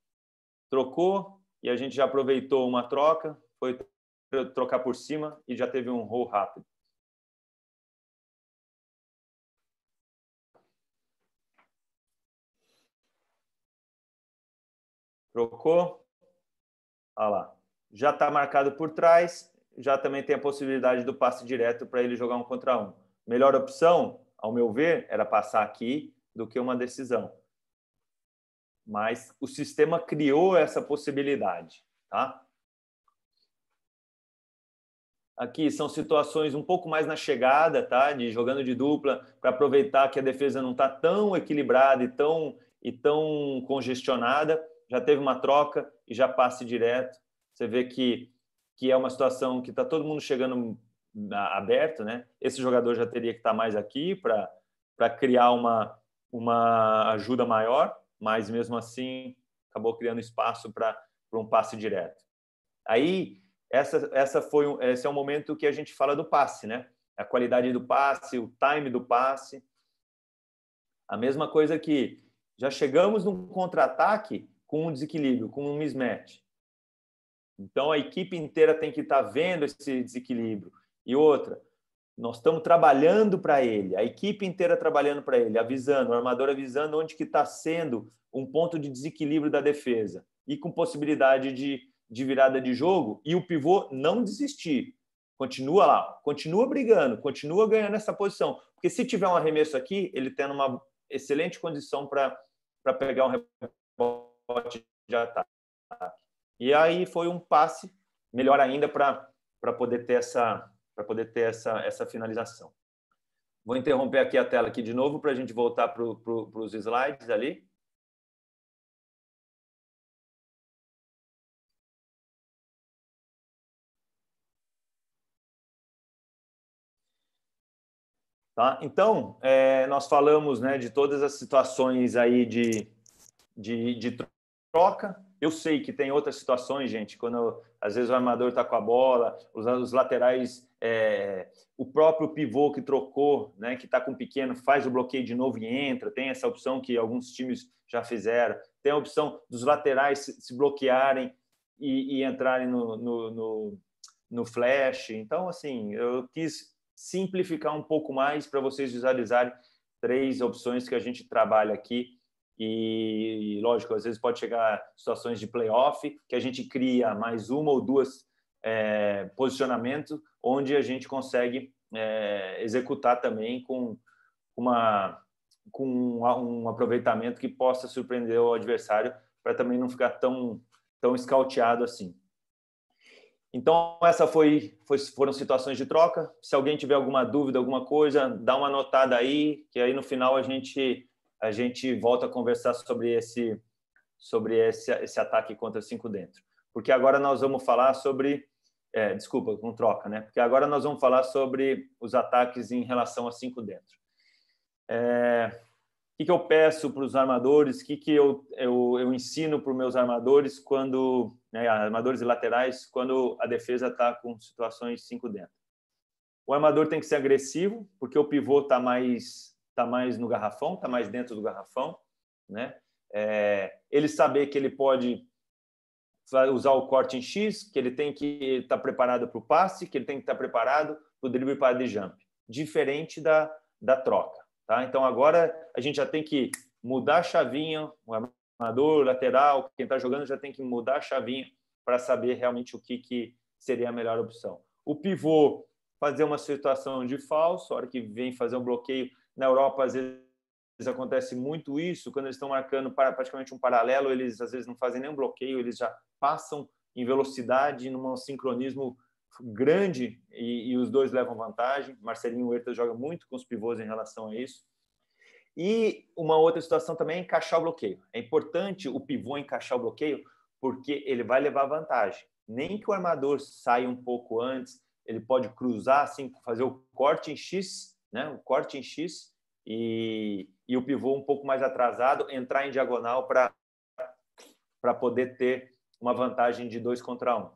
trocou e a gente já aproveitou uma troca, foi trocar por cima e já teve um roll rápido. Trocou. Olha lá. Já está marcado por trás. Já também tem a possibilidade do passe direto para ele jogar um contra um. Melhor opção, ao meu ver, era passar aqui do que uma decisão mas o sistema criou essa possibilidade, tá? Aqui são situações um pouco mais na chegada, tá? De jogando de dupla para aproveitar que a defesa não está tão equilibrada e tão e tão congestionada. Já teve uma troca e já passe direto. Você vê que que é uma situação que está todo mundo chegando aberto, né? Esse jogador já teria que estar tá mais aqui para para criar uma uma ajuda maior mas mesmo assim acabou criando espaço para um passe direto. Aí essa essa foi um, esse é um momento que a gente fala do passe, né? A qualidade do passe, o time do passe. A mesma coisa que já chegamos num contra-ataque com um desequilíbrio, com um mismatch. Então a equipe inteira tem que estar tá vendo esse desequilíbrio. E outra, nós estamos trabalhando para ele, a equipe inteira trabalhando para ele, avisando, o armador avisando onde que está sendo um ponto de desequilíbrio da defesa e com possibilidade de, de virada de jogo e o pivô não desistir. Continua lá, continua brigando, continua ganhando essa posição. Porque se tiver um arremesso aqui, ele tendo uma excelente condição para pegar um rebote de ataque. E aí foi um passe melhor ainda para poder ter essa, para poder ter essa, essa finalização. Vou interromper aqui a tela aqui de novo para a gente voltar para os slides ali. Tá? Então, é, nós falamos né, de todas as situações aí de, de, de troca, eu sei que tem outras situações, gente, quando às vezes o armador está com a bola, os, os laterais, é, o próprio pivô que trocou, né, que está com pequeno, faz o bloqueio de novo e entra. Tem essa opção que alguns times já fizeram. Tem a opção dos laterais se, se bloquearem e, e entrarem no, no, no, no flash. Então, assim, eu quis simplificar um pouco mais para vocês visualizarem três opções que a gente trabalha aqui e, lógico, às vezes pode chegar situações de playoff, que a gente cria mais uma ou duas é, posicionamentos, onde a gente consegue é, executar também com, uma, com um, aproveitamento que possa surpreender o adversário, para também não ficar tão, tão escalteado assim. Então, essa foi, foi, foram situações de troca. Se alguém tiver alguma dúvida, alguma coisa, dá uma notada aí, que aí no final a gente a gente volta a conversar sobre esse sobre esse, esse ataque contra cinco dentro, porque agora nós vamos falar sobre é, desculpa, com troca, né? Porque agora nós vamos falar sobre os ataques em relação a cinco dentro. É, o que, que, eu peço para os armadores, o que, que eu, eu, eu ensino para os meus armadores quando, né, armadores e laterais, quando a defesa está com situações cinco dentro. O armador tem que ser agressivo, porque o pivô está mais está mais no garrafão, está mais dentro do garrafão, né? É, ele saber que ele pode usar o corte em X, que ele tem que estar tá preparado para o passe, que ele tem que estar tá preparado para o drible para de jump, diferente da, da troca, tá? Então agora a gente já tem que mudar a chavinha, o armador, lateral, quem está jogando já tem que mudar a chavinha para saber realmente o que, que seria a melhor opção. O pivô fazer uma situação de falso, a hora que vem fazer um bloqueio, na Europa, às vezes, acontece muito isso, quando eles estão marcando praticamente um paralelo, eles às vezes não fazem nenhum bloqueio, eles já passam em velocidade, num sincronismo grande e, e, os dois levam vantagem. Marcelinho Huerta joga muito com os pivôs em relação a isso. E uma outra situação também é encaixar o bloqueio. É importante o pivô encaixar o bloqueio porque ele vai levar vantagem. Nem que o armador saia um pouco antes, ele pode cruzar assim, fazer o corte em X né? o corte em X e, e o pivô um pouco mais atrasado, entrar em diagonal para poder ter uma vantagem de dois contra Um,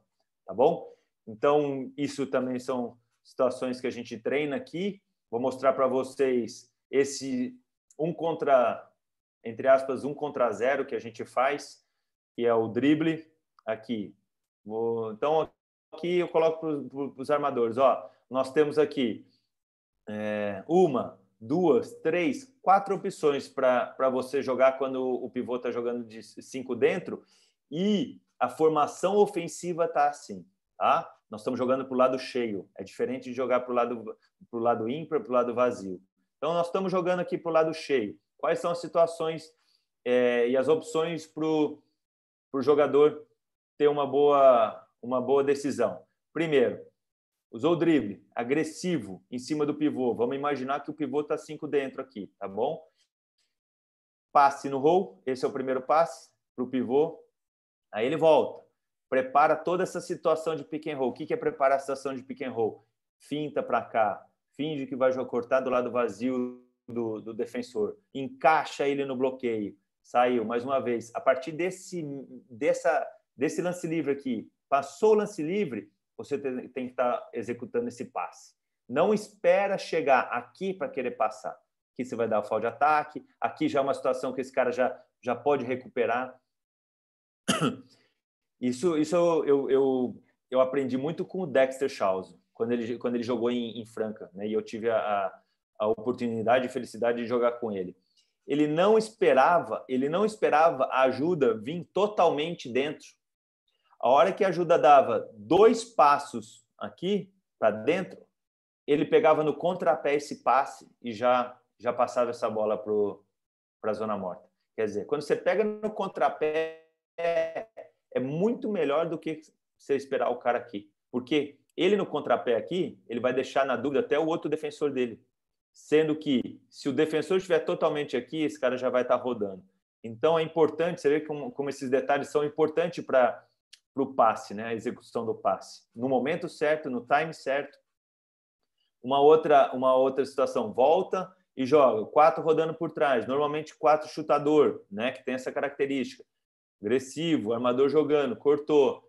tá bom? Então, isso também são situações que a gente treina aqui. Vou mostrar para vocês esse um contra, entre aspas, um contra zero que a gente faz, que é o drible aqui. Vou, então, aqui eu coloco para os armadores. Ó, nós temos aqui é, uma, duas, três, quatro opções para você jogar quando o pivô está jogando de cinco dentro e a formação ofensiva está assim, tá? Nós estamos jogando para o lado cheio, é diferente de jogar para o lado, pro lado ímpar, para o lado vazio. Então, nós estamos jogando aqui para o lado cheio. Quais são as situações é, e as opções para o jogador ter uma boa, uma boa decisão? Primeiro, Usou o drible, agressivo, em cima do pivô. Vamos imaginar que o pivô está 5 dentro aqui, tá bom? Passe no roll, esse é o primeiro passe para o pivô. Aí ele volta. Prepara toda essa situação de pick and roll. O que é preparar a situação de pick and roll? Finta para cá, finge que vai cortar do lado vazio do, do defensor. Encaixa ele no bloqueio. Saiu, mais uma vez. A partir desse, dessa, desse lance livre aqui, passou o lance livre, você tem, tem que estar tá executando esse passe. Não espera chegar aqui para querer passar. Aqui você vai dar o foul de ataque, aqui já é uma situação que esse cara já, já pode recuperar. Isso, isso eu, eu, eu aprendi muito com o Dexter Schaus quando ele, quando ele jogou em, em Franca, né? e eu tive a, a oportunidade e felicidade de jogar com ele. Ele não esperava, ele não esperava a ajuda vir totalmente dentro a hora que a ajuda dava dois passos aqui para dentro, ele pegava no contrapé esse passe e já já passava essa bola para a zona morta. Quer dizer, quando você pega no contrapé, é, muito melhor do que você esperar o cara aqui. Porque ele no contrapé aqui, ele vai deixar na dúvida até o outro defensor dele. Sendo que, se o defensor estiver totalmente aqui, esse cara já vai estar tá rodando. Então, é importante, você vê como, como esses detalhes são importantes para para o passe, né? a execução do passe. No momento certo, no time certo. Uma outra, uma outra situação, volta e joga quatro rodando por trás, normalmente quatro chutador, né? que tem essa característica. Agressivo, armador jogando, cortou.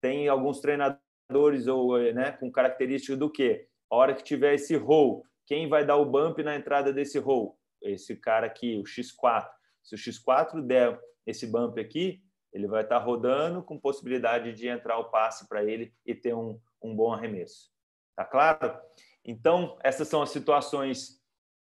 Tem alguns treinadores ou né, com característica do quê? A hora que tiver esse roll, quem vai dar o bump na entrada desse roll? Esse cara aqui, o X4. Se o X4 der esse bump aqui, ele vai estar rodando com possibilidade de entrar o passe para ele e ter um, um bom arremesso. Tá claro? Então, essas são as situações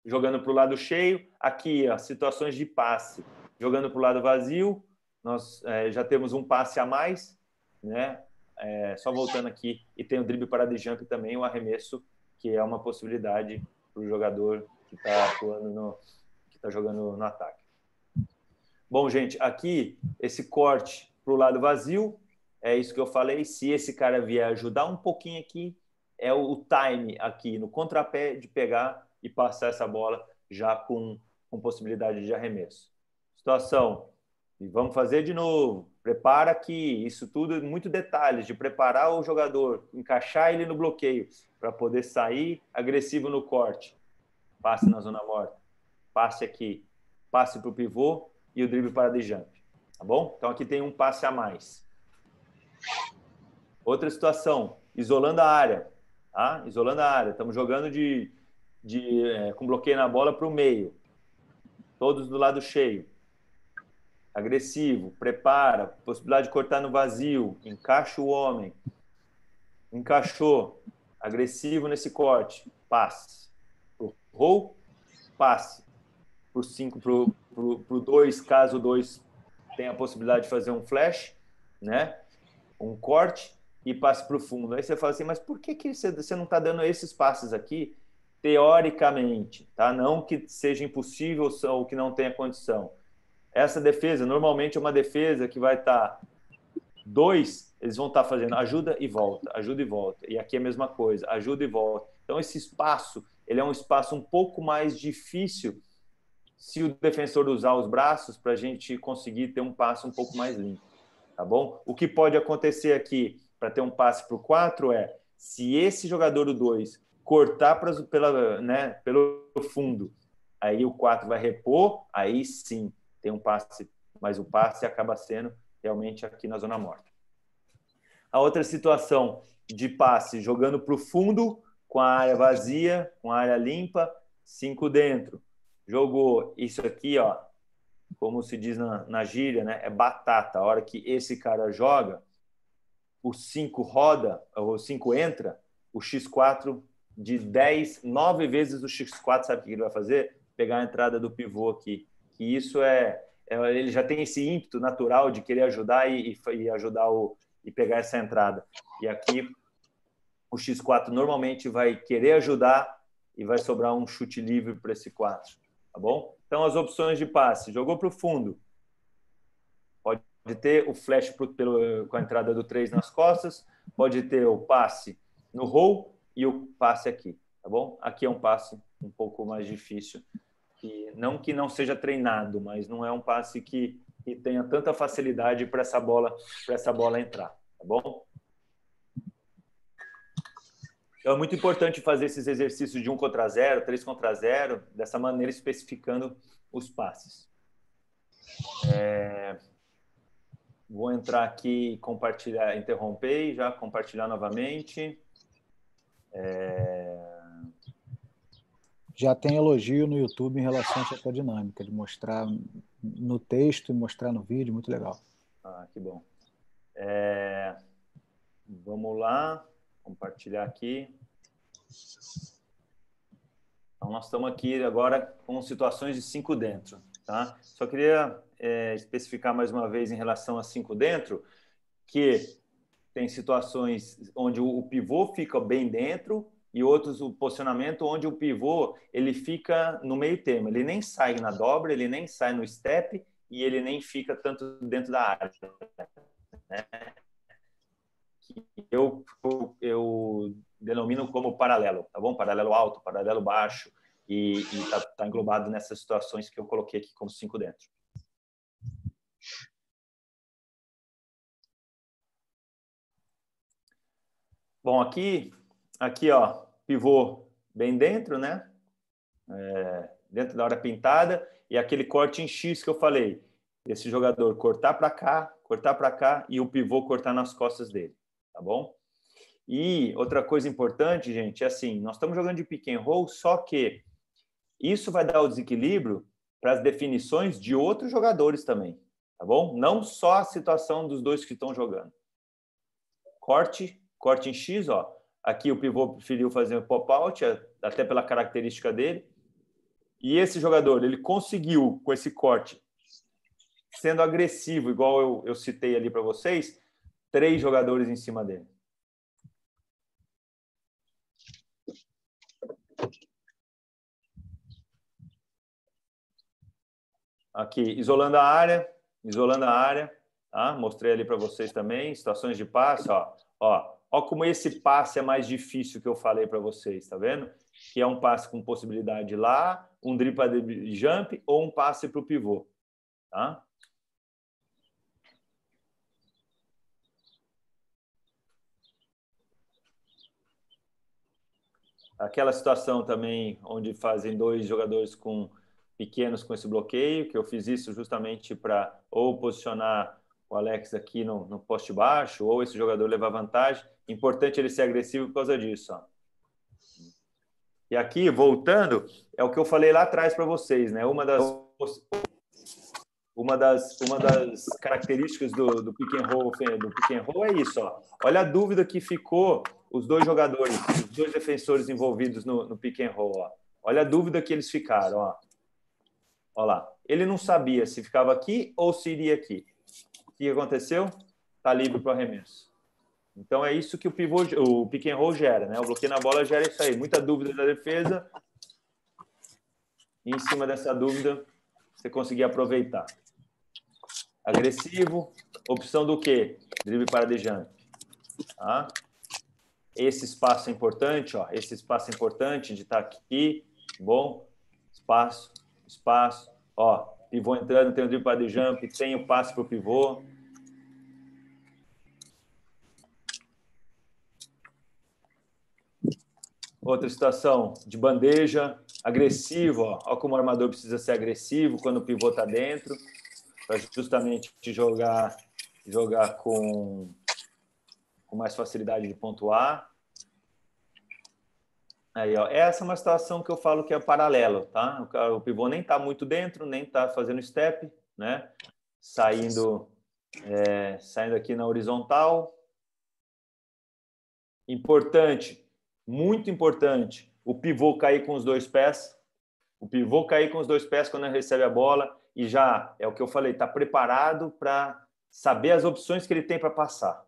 jogando para o lado cheio. Aqui, ó, situações de passe. Jogando para o lado vazio, nós é, já temos um passe a mais, né? É, só voltando aqui, e tem o drible para de jump também, o é arremesso, que é uma possibilidade para o jogador que está atuando no, que está jogando no ataque. Bom, gente, aqui esse corte para o lado vazio, é isso que eu falei. Se esse cara vier ajudar um pouquinho aqui, é o time aqui no contrapé de pegar e passar essa bola já com, com possibilidade de arremesso. Situação. E vamos fazer de novo. Prepara aqui. Isso tudo, muito detalhes de preparar o jogador, encaixar ele no bloqueio para poder sair agressivo no corte. Passe na zona morta. Passe aqui. Passe para o pivô e o drible para de jump. Tá bom? Então aqui tem um passe a mais. Outra situação, isolando a área. Tá? Isolando a área. Estamos jogando de, de é, com bloqueio na bola para o meio. Todos do lado cheio. Agressivo, prepara, possibilidade de cortar no vazio, encaixa o homem. Encaixou, agressivo nesse corte, passe. Pro roll, passe. por 5, pro para o 2, caso o 2 tenha a possibilidade de fazer um flash, né? um corte e passe para o fundo. Aí você fala assim, mas por que, que você, você não está dando esses passes aqui, teoricamente? Tá? Não que seja impossível ou que não tenha condição. Essa defesa, normalmente é uma defesa que vai estar tá dois, eles vão estar tá fazendo ajuda e volta, ajuda e volta. E aqui é a mesma coisa, ajuda e volta. Então esse espaço, ele é um espaço um pouco mais difícil se o defensor usar os braços para a gente conseguir ter um passe um pouco mais limpo, tá bom? O que pode acontecer aqui para ter um passe para o 4 é se esse jogador do 2 cortar pra, pela, né, pelo fundo, aí o 4 vai repor, aí sim tem um passe, mas o passe acaba sendo realmente aqui na zona morta. A outra situação de passe jogando para o fundo, com a área vazia, com a área limpa, cinco dentro jogou isso aqui, ó, como se diz na, na gíria, né? É batata. A hora que esse cara joga, o 5 roda, o 5 entra, o X4 de 10, 9 vezes o X4, sabe o que ele vai fazer? Pegar a entrada do pivô aqui. E isso é, é ele já tem esse ímpeto natural de querer ajudar e, e, e ajudar o e pegar essa entrada. E aqui o X4 normalmente vai querer ajudar e vai sobrar um chute livre para esse 4 tá bom? Então, as opções de passe. Jogou para o fundo. Pode ter o flash pro, pelo, com a entrada do 3 nas costas, pode ter o passe no roll e o passe aqui, tá bom? Aqui é um passe um pouco mais difícil, que não que não seja treinado, mas não é um passe que, que tenha tanta facilidade para essa bola para essa bola entrar, tá bom? Então é muito importante fazer esses exercícios de 1 contra 0, 3 contra 0, dessa maneira especificando os passes. É... Vou entrar aqui e compartilhar, interromper e já compartilhar novamente. É... Já tem elogio no YouTube em relação a essa dinâmica, de mostrar no texto e mostrar no vídeo, muito legal. Ah, que bom. É... Vamos lá. Compartilhar aqui. Então, nós estamos aqui agora com situações de cinco dentro. Tá? Só queria é, especificar mais uma vez em relação a cinco dentro, que tem situações onde o pivô fica bem dentro e outros o posicionamento onde o pivô ele fica no meio termo, ele nem sai na dobra, ele nem sai no step e ele nem fica tanto dentro da área. Né? que eu, eu denomino como paralelo, tá bom? Paralelo alto, paralelo baixo, e está tá englobado nessas situações que eu coloquei aqui como cinco dentro. Bom, aqui, aqui ó, pivô bem dentro, né? É, dentro da hora pintada e aquele corte em X que eu falei. Esse jogador cortar para cá, cortar para cá e o pivô cortar nas costas dele tá bom? E outra coisa importante, gente, é assim, nós estamos jogando de pick and roll, só que isso vai dar o desequilíbrio para as definições de outros jogadores também, tá bom? Não só a situação dos dois que estão jogando. Corte, corte em X, ó. Aqui o pivô preferiu fazer um pop-out, é, até pela característica dele. E esse jogador, ele conseguiu, com esse corte, sendo agressivo, igual eu, eu citei ali para vocês, três jogadores em cima dele. Aqui, isolando a área, isolando a área, tá? Mostrei ali para vocês também, situações de passe, ó. Ó, ó como esse passe é mais difícil que eu falei para vocês, tá vendo? Que é um passe com possibilidade lá, um drip jump ou um passe para o pivô, tá? Aquela situação também onde fazem dois jogadores com pequenos com esse bloqueio, que eu fiz isso justamente para ou posicionar o Alex aqui no, no, poste baixo, ou esse jogador levar vantagem. Importante ele ser agressivo por causa disso. Ó. E aqui, voltando, é o que eu falei lá atrás para vocês, né? Uma das, uma das, uma das características do, do pick and roll, do pick and roll é isso. Ó. Olha a dúvida que ficou os dois jogadores, os dois defensores envolvidos no, no pick and roll. Ó. Olha a dúvida que eles ficaram. Ó. Olha lá. Ele não sabia se ficava aqui ou se iria aqui. O que aconteceu? Está livre para o arremesso. Então é isso que o pivô, o pick and roll gera, né? O bloqueio na bola gera isso aí. Muita dúvida da defesa. E em cima dessa dúvida, você conseguir aproveitar. Agressivo, opção do quê? Drible para de jump. Tá? esse espaço é importante, ó, esse espaço é importante de estar tá aqui, bom, espaço, espaço, ó, pivô entrando, tem o drible para de jump, tem o passe para o pivô. Outra situação de bandeja, agressivo, ó, ó como o armador precisa ser agressivo quando o pivô está dentro, para justamente jogar, jogar com com mais facilidade de pontuar. Aí, ó, essa é uma situação que eu falo que é paralelo, tá? O, pivô nem está muito dentro, nem está fazendo step, né? Saindo, é, saindo aqui na horizontal. Importante, muito importante, o pivô cair com os dois pés. O pivô cair com os dois pés quando ele recebe a bola e já, é o que eu falei, está preparado para saber as opções que ele tem para passar.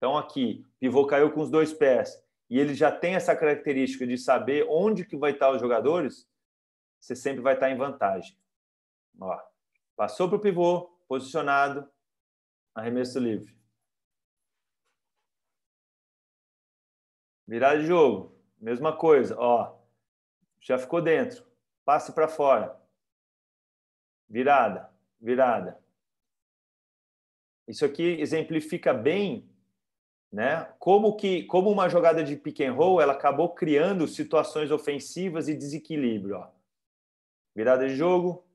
Então, aqui, pivô caiu com os dois pés e ele já tem essa característica de saber onde que vai estar os jogadores, você sempre vai estar em vantagem. Ó, passou para o pivô, posicionado, arremesso livre. virada de jogo, mesma coisa. Ó, já ficou dentro, passe para fora. Virada, virada. Isso aqui exemplifica bem né? Como que, como uma jogada de pick and roll, ela acabou criando situações ofensivas e desequilíbrio. Ó. Virada de jogo,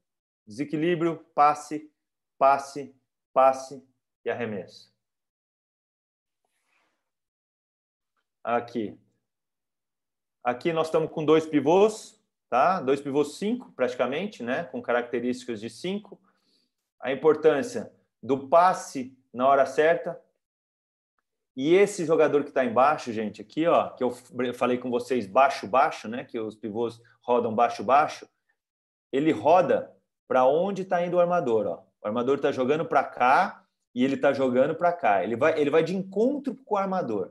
desequilíbrio, passe, passe, passe e arremesso. Aqui. Aqui nós estamos com dois pivôs, tá? Dois pivôs cinco, praticamente, né? Com características de cinco. A importância do passe na hora certa, e esse jogador que está embaixo, gente, aqui, ó, que eu falei com vocês baixo, baixo, né? Que os pivôs rodam baixo, baixo. Ele roda para onde está indo o armador, ó. O armador está jogando para cá e ele está jogando para cá. Ele vai, ele vai de encontro com o armador,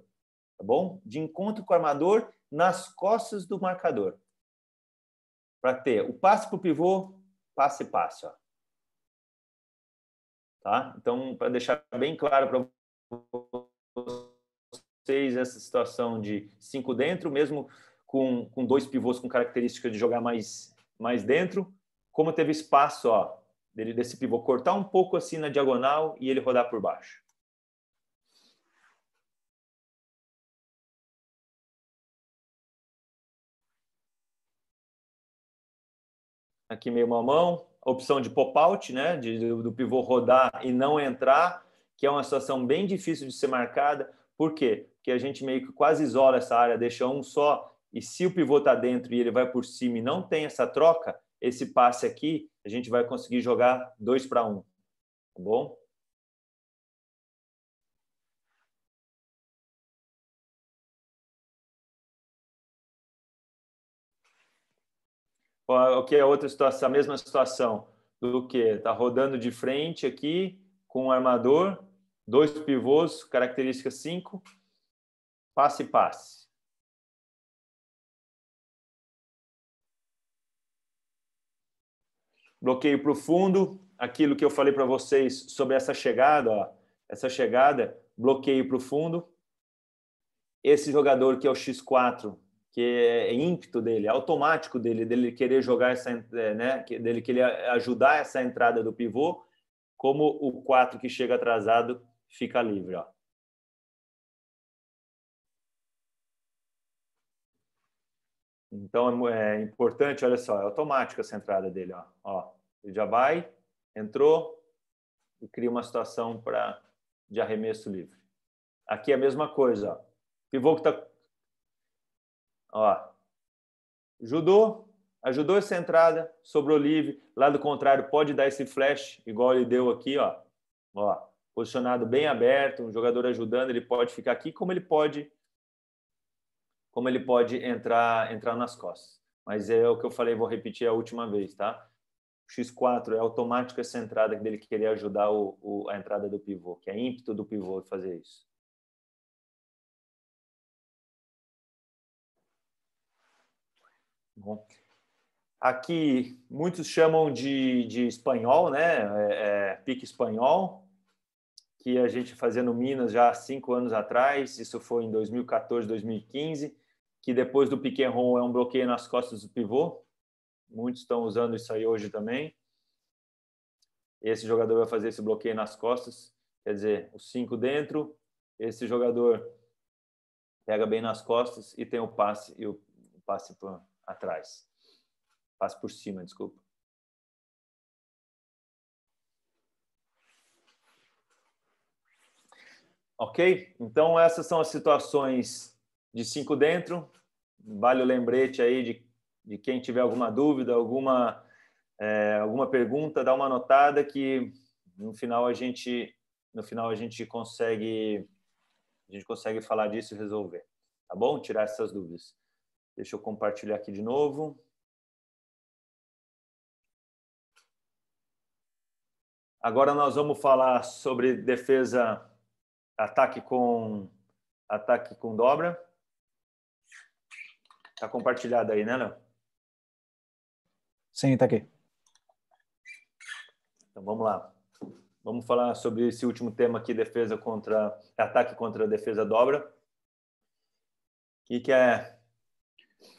tá bom? De encontro com o armador nas costas do marcador. Para ter o passe para o pivô, passe passe, ó. Tá? Então, para deixar bem claro para vocês essa situação de cinco dentro, mesmo com, com dois pivôs com característica de jogar mais, mais dentro, como teve espaço ó, dele, desse pivô cortar um pouco assim na diagonal e ele rodar por baixo. Aqui meio mamão, opção de pop-out, né, de, do, do pivô rodar e não entrar, que é uma situação bem difícil de ser marcada. Por quê? Porque a gente meio que quase isola essa área, deixa um só, e se o pivô está dentro e ele vai por cima e não tem essa troca, esse passe aqui, a gente vai conseguir jogar dois para um. Tá bom? O que é outra situação, a mesma situação do que? Está rodando de frente aqui, com um armador, dois pivôs, característica 5, passe passe. Bloqueio profundo, aquilo que eu falei para vocês sobre essa chegada, ó, essa chegada, bloqueio profundo. Esse jogador que é o X4, que é ímpeto dele, é automático dele, dele querer jogar essa, é, né, dele querer ajudar essa entrada do pivô como o 4 que chega atrasado fica livre. Ó. Então é, é importante, olha só, é automática essa entrada dele. Ó. ó ele já vai, entrou e cria uma situação para de arremesso livre. Aqui é a mesma coisa. Ó. Pivô que está. Ó. Judô, ajudou essa entrada, sobrou livre, lado contrário pode dar esse flash, igual ele deu aqui, ó, ó, posicionado bem aberto, um jogador ajudando, ele pode ficar aqui, como ele pode, como ele pode entrar, entrar nas costas. Mas é o que eu falei, vou repetir a última vez, tá? X4 é automático essa entrada dele que queria ajudar o, o, a entrada do pivô, que é ímpeto do pivô fazer isso. Bom, aqui muitos chamam de, de espanhol, né? É, é, pique espanhol, que a gente fazia no Minas já há cinco anos atrás, isso foi em 2014, 2015, que depois do pique ron é um bloqueio nas costas do pivô. Muitos estão usando isso aí hoje também. Esse jogador vai fazer esse bloqueio nas costas, quer dizer, os cinco dentro, esse jogador pega bem nas costas e tem o passe e o passe por atrás passo por cima, desculpa. Ok? Então, essas são as situações de cinco dentro. Vale o lembrete aí de, de quem tiver alguma dúvida, alguma, é, alguma pergunta, dá uma anotada que no final a gente no final a gente consegue a gente consegue falar disso e resolver, tá bom? Tirar essas dúvidas. Deixa eu compartilhar aqui de novo. Agora nós vamos falar sobre defesa, ataque com ataque com dobra. Está compartilhado aí, né, Léo? Sim, está aqui. Então vamos lá. Vamos falar sobre esse último tema aqui, defesa contra ataque contra defesa dobra. O que é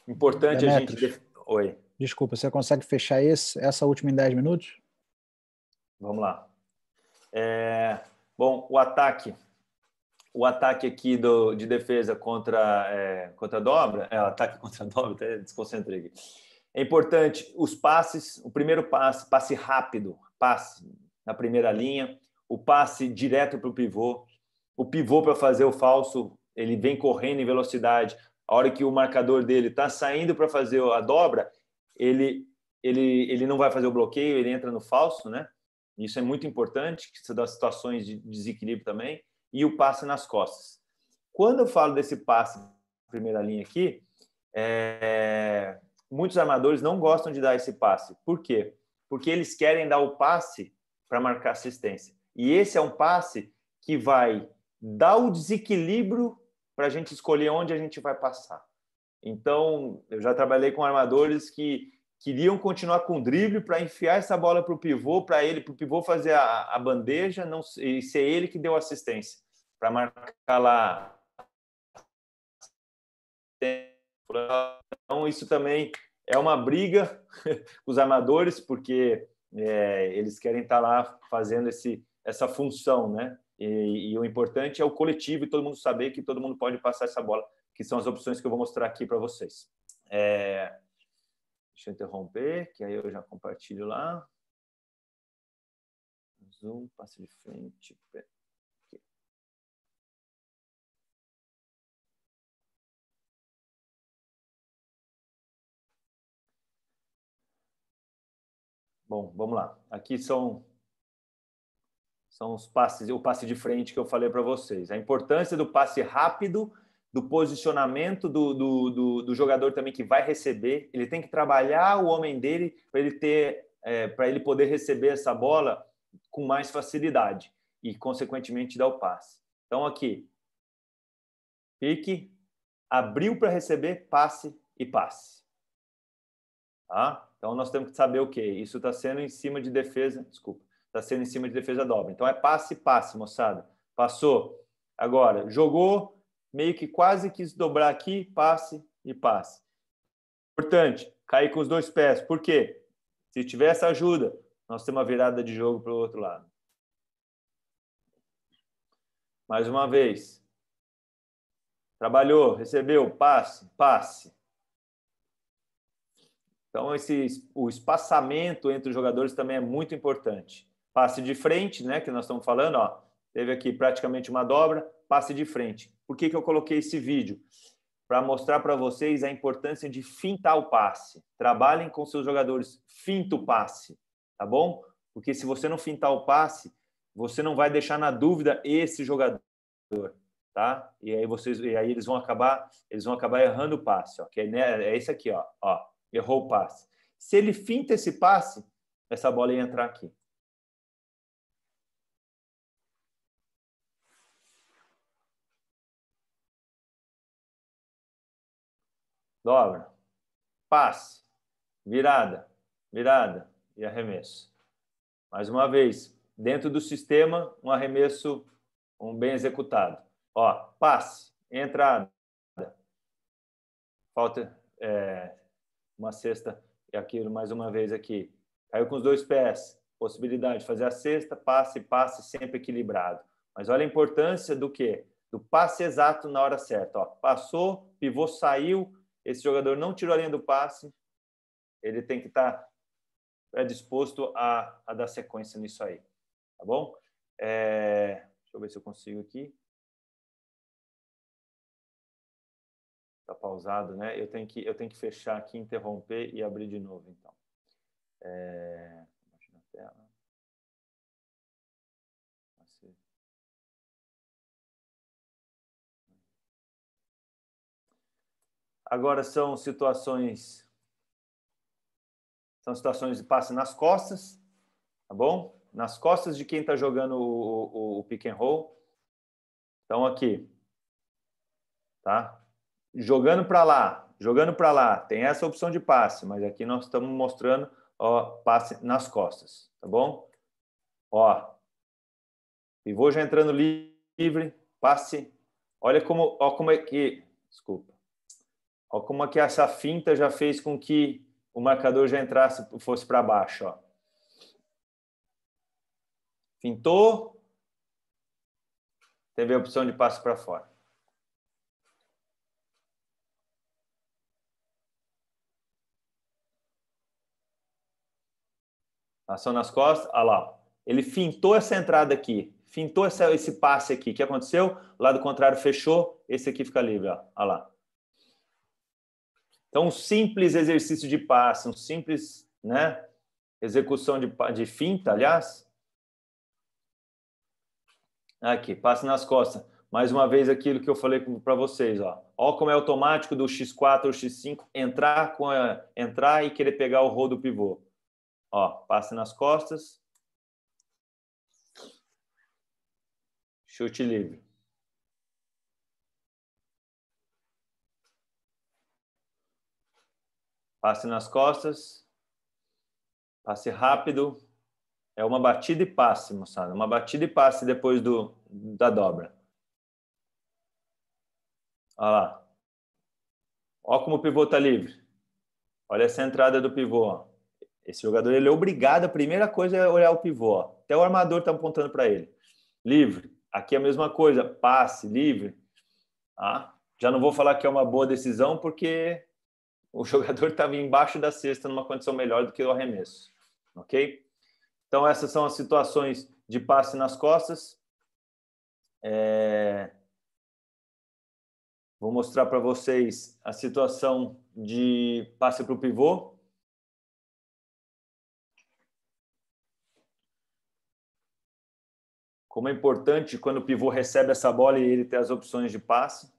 importante a gente. Oi. Desculpa, você consegue fechar esse, essa última em 10 minutos? Vamos lá. É, bom, o ataque. O ataque aqui do, de defesa contra, é, contra a dobra, é, ataque contra a dobra, até desconcentrei aqui. É importante os passes, o primeiro passe, passe rápido, passe na primeira linha, o passe direto para o pivô, o pivô para fazer o falso, ele vem correndo em velocidade. A hora que o marcador dele está saindo para fazer a dobra, ele, ele, ele não vai fazer o bloqueio, ele entra no falso, né? Isso é muito importante, que você dá situações de desequilíbrio também. E o passe nas costas. Quando eu falo desse passe primeira linha aqui, é... muitos armadores não gostam de dar esse passe. Por quê? Porque eles querem dar o passe para marcar assistência. E esse é um passe que vai dar o desequilíbrio para a gente escolher onde a gente vai passar. Então, eu já trabalhei com armadores que queriam continuar com o drible para enfiar essa bola para o pivô, para ele, para o pivô fazer a, a bandeja não, e ser ele que deu assistência para marcar lá. Então, isso também é uma briga com os armadores, porque é, eles querem estar tá lá fazendo esse, essa função, né? E, e, o importante é o coletivo e todo mundo saber que todo mundo pode passar essa bola, que são as opções que eu vou mostrar aqui para vocês. É, Deixa eu interromper, que aí eu já compartilho lá. Zoom, passe de frente. Bom, vamos lá. Aqui são são os passes, o passe de frente que eu falei para vocês. A importância do passe rápido do posicionamento do, do, do, do jogador também que vai receber. Ele tem que trabalhar o homem dele para ele ter, é, para ele poder receber essa bola com mais facilidade e, consequentemente, dar o passe. Então, aqui, pique, abriu para receber, passe e passe. Tá? Então, nós temos que saber o que Isso está sendo em cima de defesa, desculpa, está sendo em cima de defesa dobra. Então, é passe, passe, moçada. Passou. Agora, jogou, meio que quase quis dobrar aqui, passe e passe. Importante, cair com os dois pés. Por quê? Se tiver essa ajuda, nós temos uma virada de jogo para o outro lado. Mais uma vez. Trabalhou, recebeu, passe, passe. Então, esse, o espaçamento entre os jogadores também é muito importante. Passe de frente, né, que nós estamos falando, ó, teve aqui praticamente uma dobra, passe de frente. Por que, que eu coloquei esse vídeo? Para mostrar para vocês a importância de fintar o passe. Trabalhem com seus jogadores, finta o passe, tá bom? Porque se você não fintar o passe, você não vai deixar na dúvida esse jogador, tá? E aí vocês, e aí eles vão acabar, eles vão acabar errando o passe, ó. Que é, né, é esse aqui, ó, ó, errou o passe. Se ele finta esse passe, essa bola ia entrar aqui. dobra, passe, virada, virada e arremesso. Mais uma vez, dentro do sistema, um arremesso um bem executado. Ó, passe, entrada, falta é, uma cesta e aquilo mais uma vez aqui. Caiu com os dois pés, possibilidade de fazer a cesta, passe, passe sempre equilibrado. Mas olha a importância do que? Do passe exato na hora certa. Ó, passou, pivô saiu, esse jogador não tirou a linha do passe, ele tem que estar tá predisposto a, a dar sequência nisso aí, tá bom? É, deixa eu ver se eu consigo aqui. Tá pausado, né? Eu tenho que eu tenho que fechar aqui, interromper e abrir de novo, então. É... Agora são situações são situações de passe nas costas, tá bom? Nas costas de quem está jogando o, o, o pick and roll. Então aqui, tá? Jogando para lá, jogando para lá, tem essa opção de passe, mas aqui nós estamos mostrando ó, passe nas costas, tá bom? Ó, pivô já entrando livre, passe. Olha como, ó como é que, desculpa. Olha como é que essa finta já fez com que o marcador já entrasse, fosse para baixo. Ó. Fintou. Teve a opção de passe para fora. Ação nas costas. Olha lá. Ele fintou essa entrada aqui. Fintou essa, esse passe aqui. O que aconteceu? O lado contrário fechou. Esse aqui fica livre. Olha lá. Então, um simples exercício de passe, um simples né, execução de, de finta, aliás. Aqui, passe nas costas. Mais uma vez aquilo que eu falei para vocês. Ó. ó como é automático do X4 ou X5 entrar, com a, entrar e querer pegar o rol do pivô. Ó, passe nas costas. Chute livre. Passe nas costas. Passe rápido. É uma batida e passe, moçada. Uma batida e passe depois do, da dobra. Olha lá. Olha como o pivô está livre. Olha essa entrada do pivô. Ó. Esse jogador ele é obrigado, a primeira coisa é olhar o pivô. Ó. Até o armador está apontando para ele. Livre. Aqui é a mesma coisa. Passe, livre. Ah, já não vou falar que é uma boa decisão, porque o jogador estava embaixo da cesta numa condição melhor do que o arremesso, ok? Então essas são as situações de passe nas costas. É... Vou mostrar para vocês a situação de passe para o pivô. Como é importante quando o pivô recebe essa bola e ele tem as opções de passe.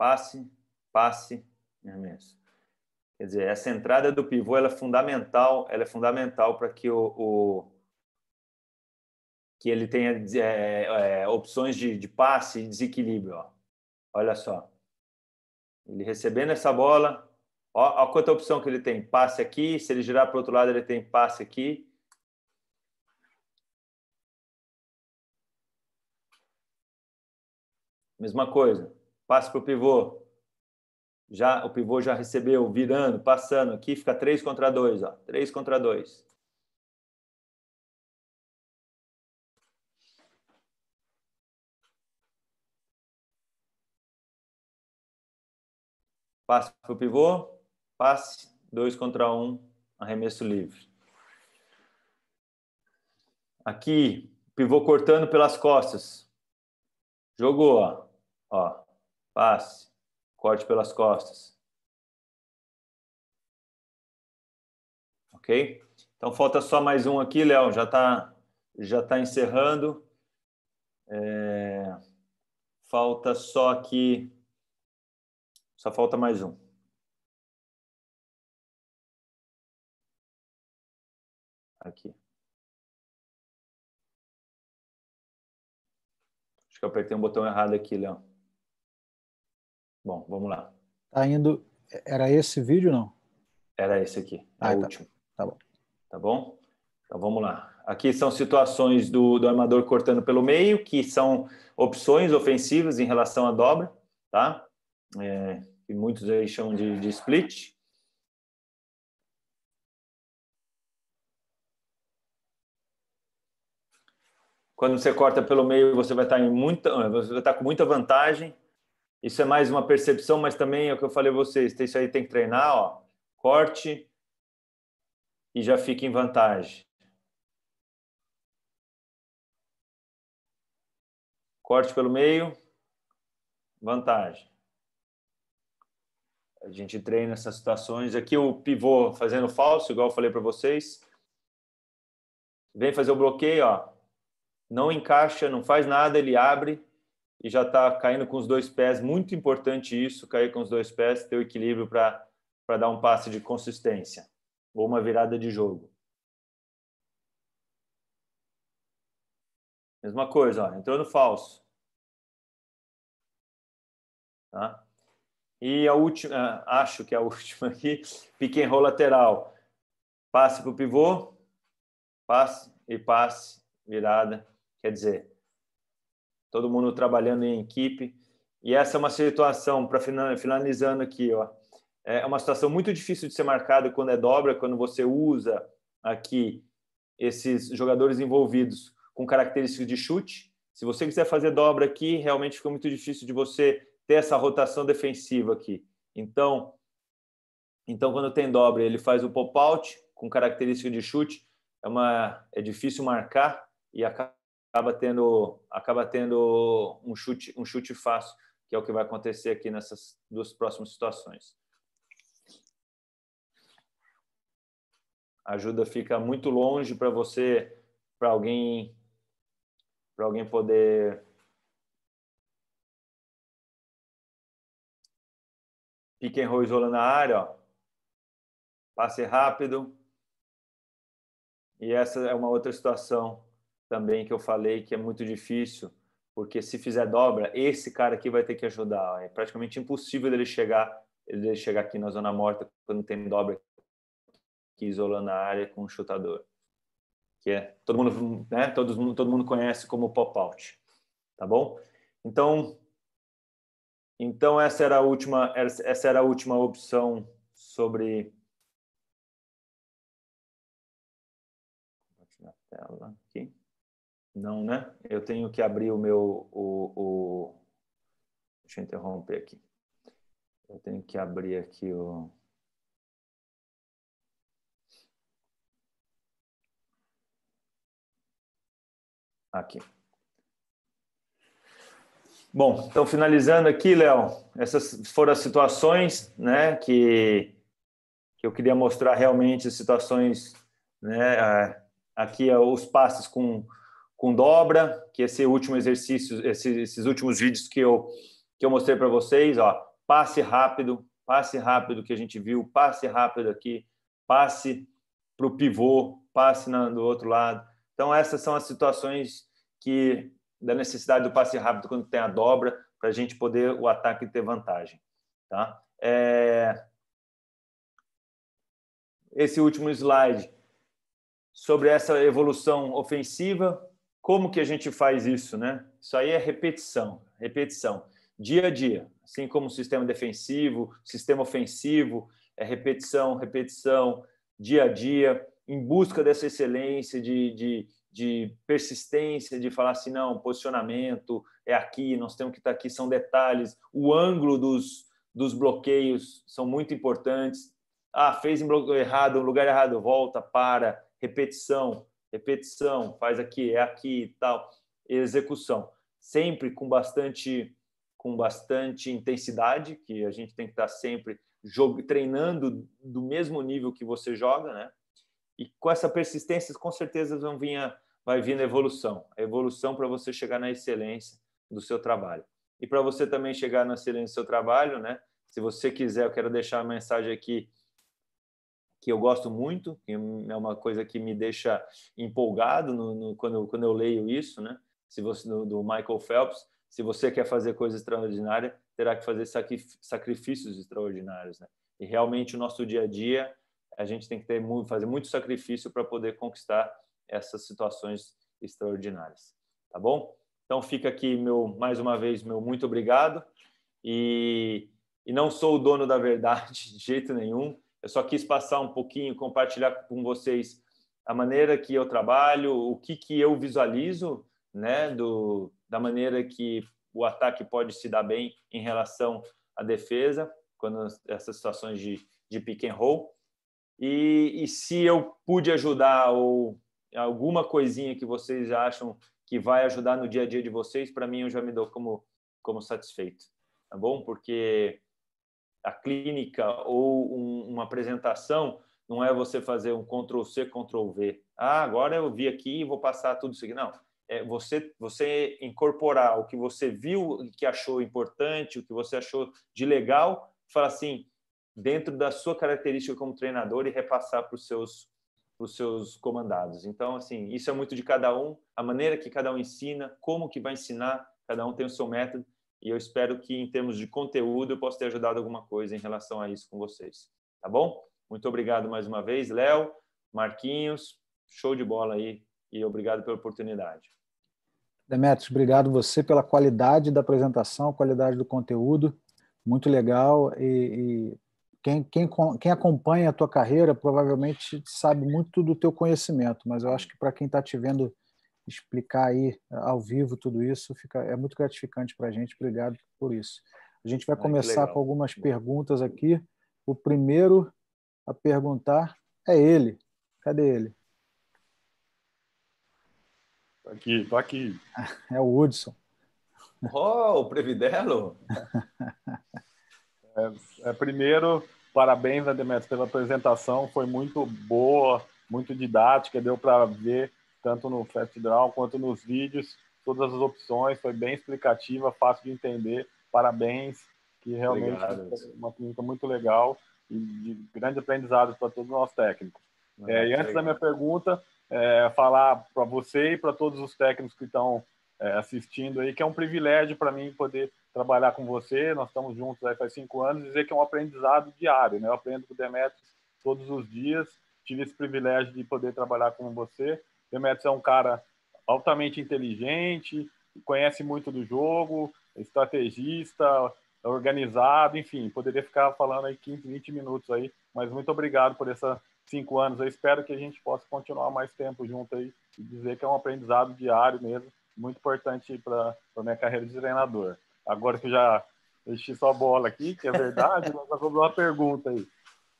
passe, passe, arremesso. Quer dizer, essa entrada do pivô é fundamental, ela é fundamental para que o, o, que ele tenha é, é, opções de, de passe e desequilíbrio. Ó. Olha só, ele recebendo essa bola, ó, ó quanta opção que ele tem, passe aqui, se ele girar para o outro lado ele tem passe aqui, Mesma coisa. Passe para o pivô. Já, o pivô já recebeu, virando, passando. Aqui fica 3 contra 2. Ó. 3 contra 2. Passe para o pivô. Passe. 2 contra 1. Um, arremesso livre. Aqui, pivô cortando pelas costas. Jogou, ó. ó. Passe. Corte pelas costas. Ok? Então falta só mais um aqui, Léo. Já está já tá encerrando. É... Falta só aqui. Só falta mais um. Aqui. Acho que eu apertei um botão errado aqui, Léo. Bom, vamos lá. Tá indo. Era esse vídeo não? Era esse aqui, ah, é o tá. último. Tá bom. Tá bom? Então vamos lá. Aqui são situações do, do armador cortando pelo meio, que são opções ofensivas em relação à dobra, tá? É, que muitos aí chamam de, de split. Quando você corta pelo meio, você vai estar tá em muita, você vai estar tá com muita vantagem isso é mais uma percepção, mas também é o que eu falei a vocês. Isso aí tem que treinar, ó. Corte e já fica em vantagem. Corte pelo meio, vantagem. A gente treina essas situações. Aqui o pivô fazendo falso, igual eu falei para vocês. Vem fazer o bloqueio, ó. Não encaixa, não faz nada, ele abre, e já está caindo com os dois pés. Muito importante isso, cair com os dois pés, ter o equilíbrio para dar um passe de consistência ou uma virada de jogo. Mesma coisa, ó, entrou no falso. Tá? E a última, ah, acho que é a última aqui, pique and lateral. Passe para o pivô, passe e passe, virada. Quer dizer, todo mundo trabalhando em equipe. E essa é uma situação, para finalizando aqui, ó, é uma situação muito difícil de ser marcada quando é dobra, quando você usa aqui esses jogadores envolvidos com características de chute. Se você quiser fazer dobra aqui, realmente fica muito difícil de você ter essa rotação defensiva aqui. Então, então quando tem dobra, ele faz o pop-out com característica de chute. É, uma, é difícil marcar e acaba acaba tendo, acaba tendo um, chute, um chute fácil, que é o que vai acontecer aqui nessas duas próximas situações. A ajuda fica muito longe para você, para alguém, para alguém poder pique and roll isolando a área, ó. passe rápido. E essa é uma outra situação também que eu falei que é muito difícil, porque se fizer dobra, esse cara aqui vai ter que ajudar. É praticamente impossível dele chegar, ele chegar aqui na zona morta quando tem dobra que isolando a área com o chutador. Que é todo mundo, né? Todo, todo mundo conhece como pop out. Tá bom? Então, então essa era a última essa era a última opção sobre tirar a tela. Não, né? Eu tenho que abrir o meu. O, o... Deixa eu interromper aqui. Eu tenho que abrir aqui o. Aqui. Bom, então finalizando aqui, Léo, essas foram as situações, né, que, que eu queria mostrar realmente as situações, né, aqui os passes com com dobra, que esse último exercício, esses, esses últimos vídeos que eu, que eu mostrei para vocês, ó, passe rápido, passe rápido que a gente viu, passe rápido aqui, passe para o pivô, passe na, do outro lado. Então, essas são as situações que da necessidade do passe rápido quando tem a dobra, para a gente poder o ataque ter vantagem. Tá? É... Esse último slide sobre essa evolução ofensiva, como que a gente faz isso, né? Isso aí é repetição, repetição, dia a dia, assim como o sistema defensivo, sistema ofensivo, é repetição, repetição, dia a dia, em busca dessa excelência, de, de, de persistência, de falar assim, não, posicionamento é aqui, nós temos que estar tá aqui, são detalhes, o ângulo dos, dos bloqueios são muito importantes. Ah, fez em bloqueio errado, um lugar errado, volta, para, repetição, repetição, faz aqui, é aqui e tal, execução, sempre com bastante com bastante intensidade, que a gente tem que estar sempre jogo, treinando do mesmo nível que você joga, né? E com essa persistência, com certeza vão vir a, vai vir a evolução, a evolução para você chegar na excelência do seu trabalho. E para você também chegar na excelência do seu trabalho, né? Se você quiser, eu quero deixar a mensagem aqui que eu gosto muito, que é, é uma coisa que me deixa empolgado no, no, quando, quando eu leio isso, né? Se você do, do, Michael Phelps, se você quer fazer coisa extraordinária, terá que fazer sacrifícios extraordinários, né? E realmente o nosso dia a dia, a gente tem que ter fazer muito sacrifício para poder conquistar essas situações extraordinárias, tá bom? Então fica aqui meu mais uma vez meu muito obrigado e, e não sou o dono da verdade de jeito nenhum eu só quis passar um pouquinho, compartilhar com vocês a maneira que eu trabalho, o que, que eu visualizo, né, do, da maneira que o ataque pode se dar bem em relação à defesa, quando essas situações de, de pick and roll. E, e se eu pude ajudar ou alguma coisinha que vocês acham que vai ajudar no dia a dia de vocês, para mim eu já me dou como, como satisfeito, tá bom? Porque a clínica ou um, uma apresentação não é você fazer um Ctrl C, Ctrl V. Ah, agora eu vi aqui e vou passar tudo isso aqui. Não. É você, você incorporar o que você viu, que achou importante, o que você achou de legal, falar assim, dentro da sua característica como treinador e repassar para os seus, os seus comandados. Então, assim, isso é muito de cada um, a maneira que cada um ensina, como que vai ensinar, cada um tem o seu método, e eu espero que, em termos de conteúdo, eu possa ter ajudado alguma coisa em relação a isso com vocês. Tá bom? Muito obrigado mais uma vez, Léo, Marquinhos, show de bola aí e obrigado pela oportunidade. Demetrios, obrigado você pela qualidade da apresentação, qualidade do conteúdo, muito legal e, e quem, quem, quem, acompanha a tua carreira provavelmente sabe muito do teu conhecimento, mas eu acho que para quem está te vendo explicar aí eh, ao vivo tudo isso fica, é muito gratificante para a gente. Obrigado por isso. A gente vai ah, começar com algumas perguntas aqui. O primeiro a perguntar é ele. Cadê ele? Tá aqui, tô aqui. É o Hudson. Oh, o Previdelo! é, é, primeiro, parabéns, Demetrio, pela apresentação. Foi muito boa, muito didática. Deu para ver tanto no Fast Draw quanto nos vídeos, todas as opções, foi bem explicativa, fácil de entender. Parabéns, que realmente Obrigado. foi uma clínica muito legal e de grande aprendizado para todos nós técnicos. É, e antes da minha pergunta, é, falar para você e para todos os técnicos que estão é, assistindo aí, que é um privilégio para mim poder trabalhar com você. Nós estamos juntos aí faz cinco anos, dizer que é um aprendizado diário, né? Eu aprendo com o Demetrius todos os dias, tive esse privilégio de poder trabalhar com você Demetrius é um cara altamente inteligente, conhece muito do jogo, é estrategista, é organizado, enfim, poderia ficar falando aí 15, 20 minutos aí, mas muito obrigado por esses cinco anos. Eu espero que a gente possa continuar mais tempo junto aí e dizer que é um aprendizado diário mesmo, muito importante para a minha carreira de treinador. Agora que eu já deixei sua bola aqui, que é verdade, vou vamos uma pergunta aí.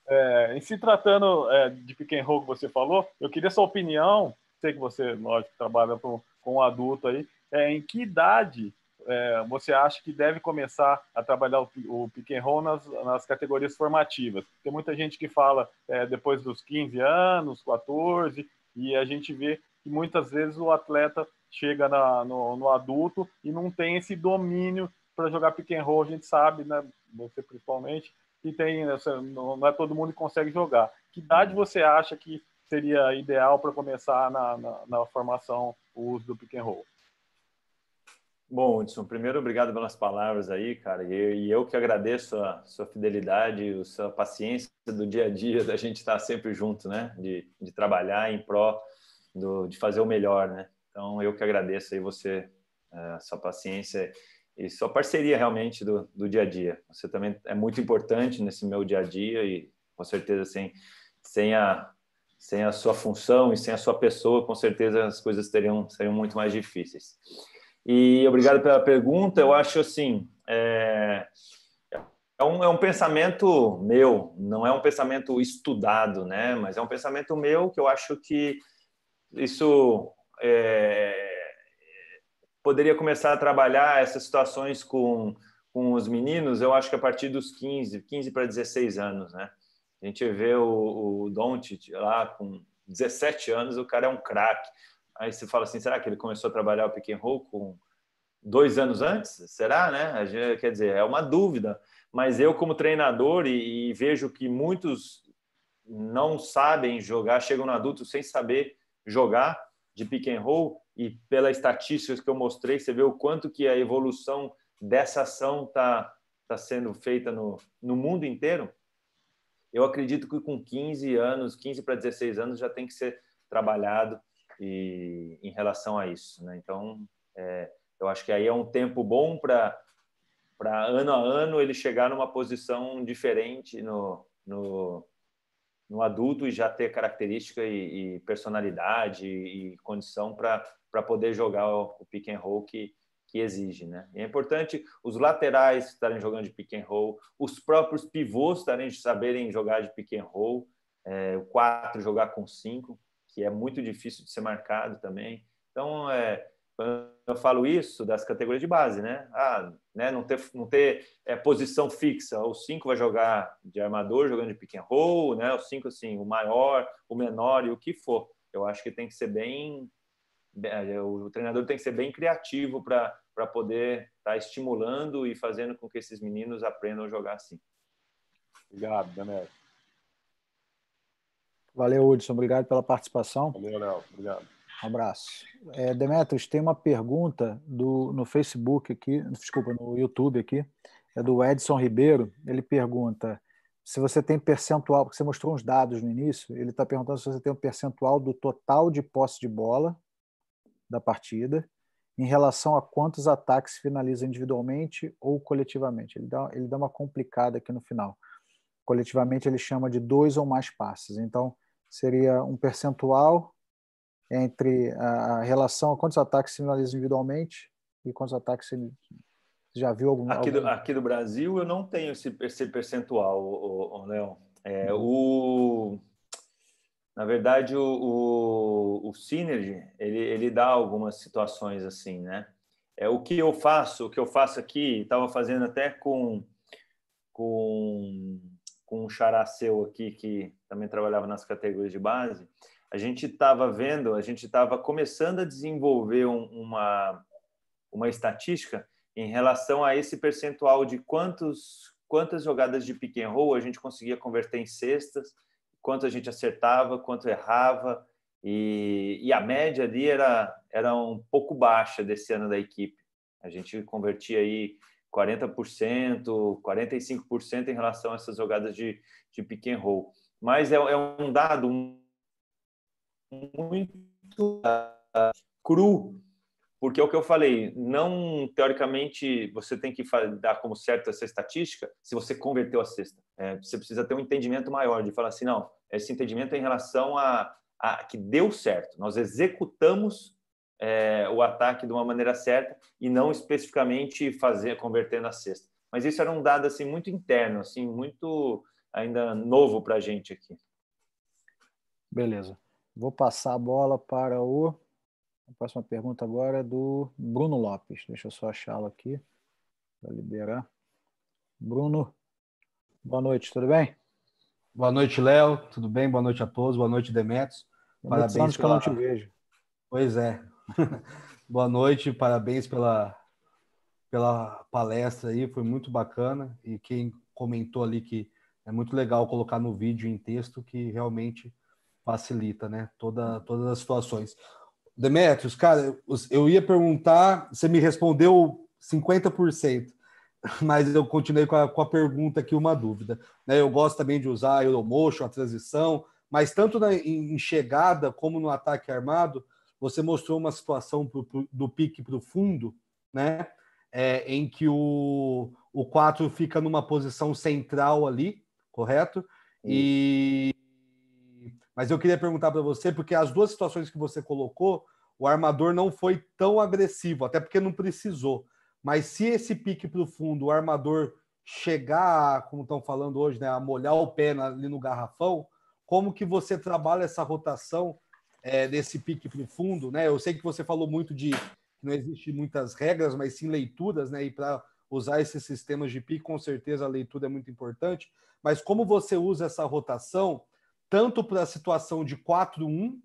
É, em se tratando é, de pick roll que você falou, eu queria sua opinião sei que você, lógico, trabalha com, com um adulto aí, é, em que idade é, você acha que deve começar a trabalhar o, o pick and roll nas, nas categorias formativas? Tem muita gente que fala é, depois dos 15 anos, 14, e a gente vê que muitas vezes o atleta chega na, no, no, adulto e não tem esse domínio para jogar pick and roll, a gente sabe, né, você principalmente, que tem, né, não é todo mundo que consegue jogar. Que idade você acha que seria ideal para começar na, na, na, formação o uso do pick and roll? Bom, Hudson, primeiro, obrigado pelas palavras aí, cara. E, e eu que agradeço a sua fidelidade, a sua paciência do dia a dia, da gente estar sempre junto, né? De, de trabalhar em pró do, de fazer o melhor, né? Então, eu que agradeço aí você, é, a sua paciência e sua parceria realmente do, do dia a dia. Você também é muito importante nesse meu dia a dia e, com certeza, sem, sem a, sem a sua função e sem a sua pessoa, com certeza as coisas teriam seriam muito mais difíceis. E obrigado pela pergunta. Eu acho assim, é, é, um, é um pensamento meu, não é um pensamento estudado, né? Mas é um pensamento meu que eu acho que isso é, poderia começar a trabalhar essas situações com, com os meninos, eu acho que a partir dos 15, 15 para 16 anos, né? A gente vê o, o Doncic lá com 17 anos, o cara é um craque. Aí você fala assim, será que ele começou a trabalhar o pick com dois anos antes? Será, né? quer dizer, é uma dúvida. Mas eu, como treinador, e, e vejo que muitos não sabem jogar, chegam no adulto sem saber jogar de pick and roll, e pelas estatísticas que eu mostrei, você vê o quanto que a evolução dessa ação está tá sendo feita no, no mundo inteiro eu acredito que com 15 anos, 15 para 16 anos, já tem que ser trabalhado e, em relação a isso. Né? Então, é, eu acho que aí é um tempo bom para para ano a ano ele chegar numa posição diferente no, no, no adulto e já ter característica e, e personalidade e, e condição para poder jogar o, o pick and roll que, que exige. Né? E é importante os laterais estarem jogando de pick and roll, os próprios pivôs estarem saberem jogar de pick and roll, é, o 4 jogar com 5, que é muito difícil de ser marcado também. Então, é, eu falo isso das categorias de base, né? Ah, né não ter, não ter é, posição fixa. O 5 vai jogar de armador, jogando de pick and roll, né? O 5, assim, o maior, o menor e o que for. Eu acho que tem que ser bem é, o treinador tem que ser bem criativo para para poder estar tá estimulando e fazendo com que esses meninos aprendam a jogar assim. Obrigado, Daniel. Valeu, Hudson. Obrigado pela participação. Valeu, Léo. Obrigado. Um abraço. É, Demetrios, tem uma pergunta do, no Facebook aqui, desculpa, no YouTube aqui, é do Edson Ribeiro. Ele pergunta se você tem percentual, porque você mostrou uns dados no início, ele está perguntando se você tem um percentual do total de posse de bola da partida em relação a quantos ataques finaliza individualmente ou coletivamente. Ele dá, ele dá uma complicada aqui no final. Coletivamente ele chama de dois ou mais passes. Então, seria um percentual entre a relação a quantos ataques finaliza individualmente e quantos ataques você já viu algum aqui do, aqui do Brasil eu não tenho esse, esse percentual é, uhum. o, o, o Leon é, o na verdade, o, o, o Synergy, ele, ele dá algumas situações assim, né? É, o que eu faço, o que eu faço aqui, estava fazendo até com, com, com um xará seu aqui, que também trabalhava nas categorias de base, a gente estava vendo, a gente estava começando a desenvolver um, uma, uma estatística em relação a esse percentual de quantos, quantas jogadas de pick and roll a gente conseguia converter em cestas, quanto a gente acertava, quanto errava, e, e, a média ali era, era um pouco baixa desse ano da equipe. A gente convertia aí 40%, 45% em relação a essas jogadas de, de pick and roll. Mas é, é um dado muito cru porque é o que eu falei, não teoricamente você tem que dar como certo essa estatística se você converteu a cesta. É, você precisa ter um entendimento maior de falar assim, não, esse entendimento é em relação a, a que deu certo. Nós executamos é, o ataque de uma maneira certa e não especificamente fazer converter na cesta. Mas isso era um dado assim muito interno, assim muito ainda novo para a gente aqui. Beleza. Vou passar a bola para o a próxima pergunta agora é do Bruno Lopes. Deixa eu só achá-lo aqui para liberar. Bruno, boa noite, tudo bem? Boa noite, Léo. Tudo bem? Boa noite a todos. Boa noite, Demetos. Parabéns anos pela... que eu não te vejo. Pois é. boa noite, parabéns pela, pela palestra aí, foi muito bacana. E quem comentou ali que é muito legal colocar no vídeo em texto que realmente facilita, né? Toda, todas as situações. Demetrios, cara, eu ia perguntar, você me respondeu 50%, mas eu continuei com a, com a pergunta aqui, uma dúvida. Né? Eu gosto também de usar a Euromotion, a transição, mas tanto na, em, em, chegada como no ataque armado, você mostrou uma situação pro, pro, do pique para o fundo, né? É, em que o, o 4 fica numa posição central ali, correto? E mas eu queria perguntar para você, porque as duas situações que você colocou, o armador não foi tão agressivo, até porque não precisou. Mas se esse pique para o fundo, o armador chegar, como estão falando hoje, né, a molhar o pé ali no garrafão, como que você trabalha essa rotação é, desse pique para o fundo? Né? Eu sei que você falou muito de não existe muitas regras, mas sim leituras, né? E para usar esses sistemas de pique, com certeza a leitura é muito importante. Mas como você usa essa rotação tanto para a situação de 4-1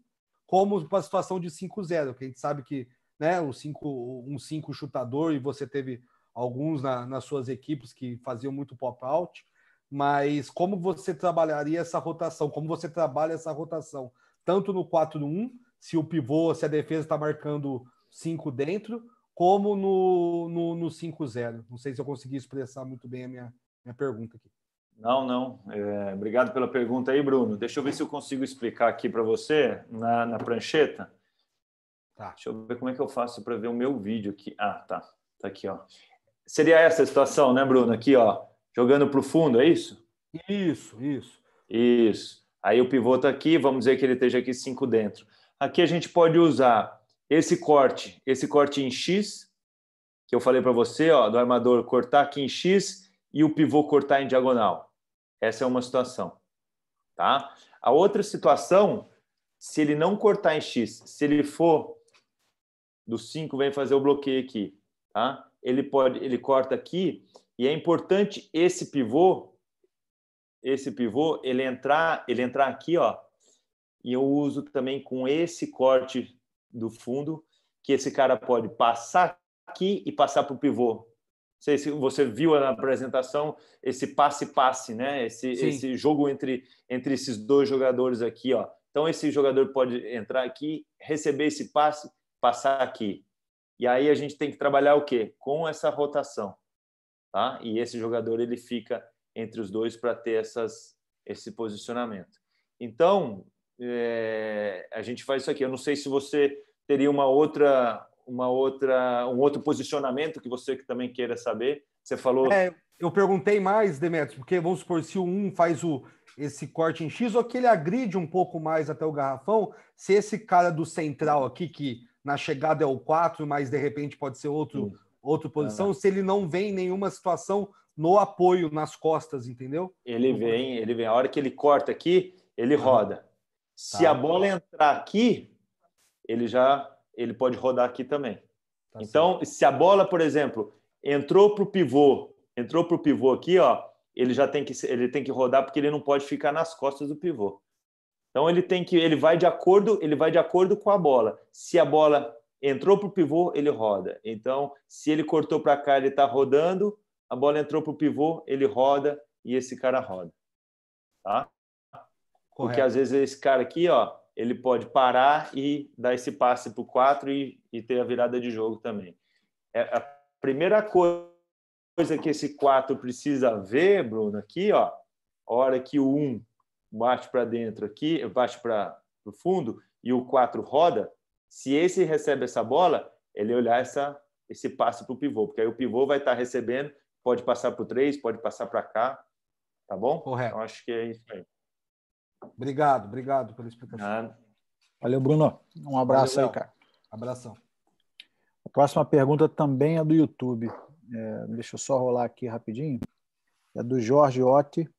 como para a situação de 5-0, que a gente sabe que né, o cinco, um 5 chutador, e você teve alguns na, nas suas equipes que faziam muito pop-out, mas como você trabalharia essa rotação? Como você trabalha essa rotação? Tanto no 4-1, se o pivô, se a defesa está marcando 5 dentro, como no, no, no 5-0. Não sei se eu consegui expressar muito bem a minha, minha pergunta aqui. Não, não. É, obrigado pela pergunta aí, Bruno. Deixa eu ver se eu consigo explicar aqui para você na, na prancheta. Tá. Deixa eu ver como é que eu faço para ver o meu vídeo aqui. Ah, tá. Tá aqui, ó. Seria essa a situação, né, Bruno? Aqui, ó. Jogando para o fundo, é isso? Isso, isso. Isso. Aí o pivô está aqui, vamos dizer que ele esteja aqui cinco dentro. Aqui a gente pode usar esse corte, esse corte em X, que eu falei para você, ó, do armador cortar aqui em X e o pivô cortar em diagonal. Essa é uma situação. Tá? A outra situação, se ele não cortar em X, se ele for do 5, vem fazer o bloqueio aqui. Tá? Ele, pode, ele corta aqui e é importante esse pivô, esse pivô, ele entrar, ele entrar aqui, ó, e eu uso também com esse corte do fundo, que esse cara pode passar aqui e passar para o pivô sei se você viu na apresentação esse passe-passe, né? Esse, esse jogo entre, entre esses dois jogadores aqui, ó. Então esse jogador pode entrar aqui, receber esse passe, passar aqui. E aí a gente tem que trabalhar o quê? Com essa rotação, tá? E esse jogador ele fica entre os dois para ter essas esse posicionamento. Então é, a gente faz isso aqui. Eu não sei se você teria uma outra uma outra, um outro posicionamento que você que também queira saber. Você falou. É, eu perguntei mais, Demetrios, porque vamos supor, se o 1 faz o, esse corte em X ou que ele agride um pouco mais até o garrafão, se esse cara do central aqui, que na chegada é o 4, mas de repente pode ser outro, Sim. outra posição, ah. se ele não vem em nenhuma situação no apoio, nas costas, entendeu? Ele vem, ele vem. A hora que ele corta aqui, ele roda. Se tá. a bola entrar aqui, ele já ele pode rodar aqui também. Tá então, certo. se a bola, por exemplo, entrou para o pivô, entrou para o pivô aqui, ó, ele já tem que, ele tem que rodar porque ele não pode ficar nas costas do pivô. Então ele tem que, ele vai de acordo, ele vai de acordo com a bola. Se a bola entrou para o pivô, ele roda. Então, se ele cortou para cá, ele está rodando. A bola entrou para o pivô, ele roda e esse cara roda, tá? Correto. Porque às vezes esse cara aqui, ó, ele pode parar e dar esse passe para o 4 e, e, ter a virada de jogo também. É a primeira coisa que esse 4 precisa ver, Bruno, aqui, ó, a hora que o 1 um bate para dentro aqui, bate para o fundo e o 4 roda, se esse recebe essa bola, ele olhar essa, esse passe para o pivô, porque aí o pivô vai estar tá recebendo, pode passar para o 3, pode passar para cá, tá bom? Correto. Então, acho que é isso aí. Obrigado, obrigado pela explicação. Nada. Valeu, Bruno. Um abraço Valeu, aí, cara. Abração. A próxima pergunta também é do YouTube. É, deixa eu só rolar aqui rapidinho. É do Jorge Otti.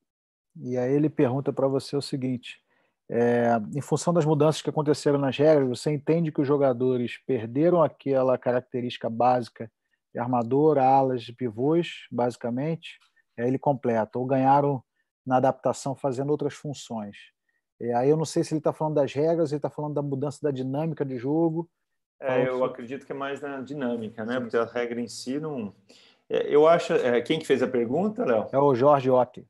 E aí ele pergunta para você o seguinte: é, em função das mudanças que aconteceram nas regras, você entende que os jogadores perderam aquela característica básica de armador, alas pivôs, basicamente? aí ele completa: ou ganharam na adaptação fazendo outras funções. E é, aí eu não sei se ele está falando das regras, ele está falando da mudança da dinâmica de jogo. É, então, eu acredito que é mais na dinâmica, né? Sim. Porque a regra em si não. É, eu acho. É, quem que fez a pergunta, Léo? É o Jorge Otti.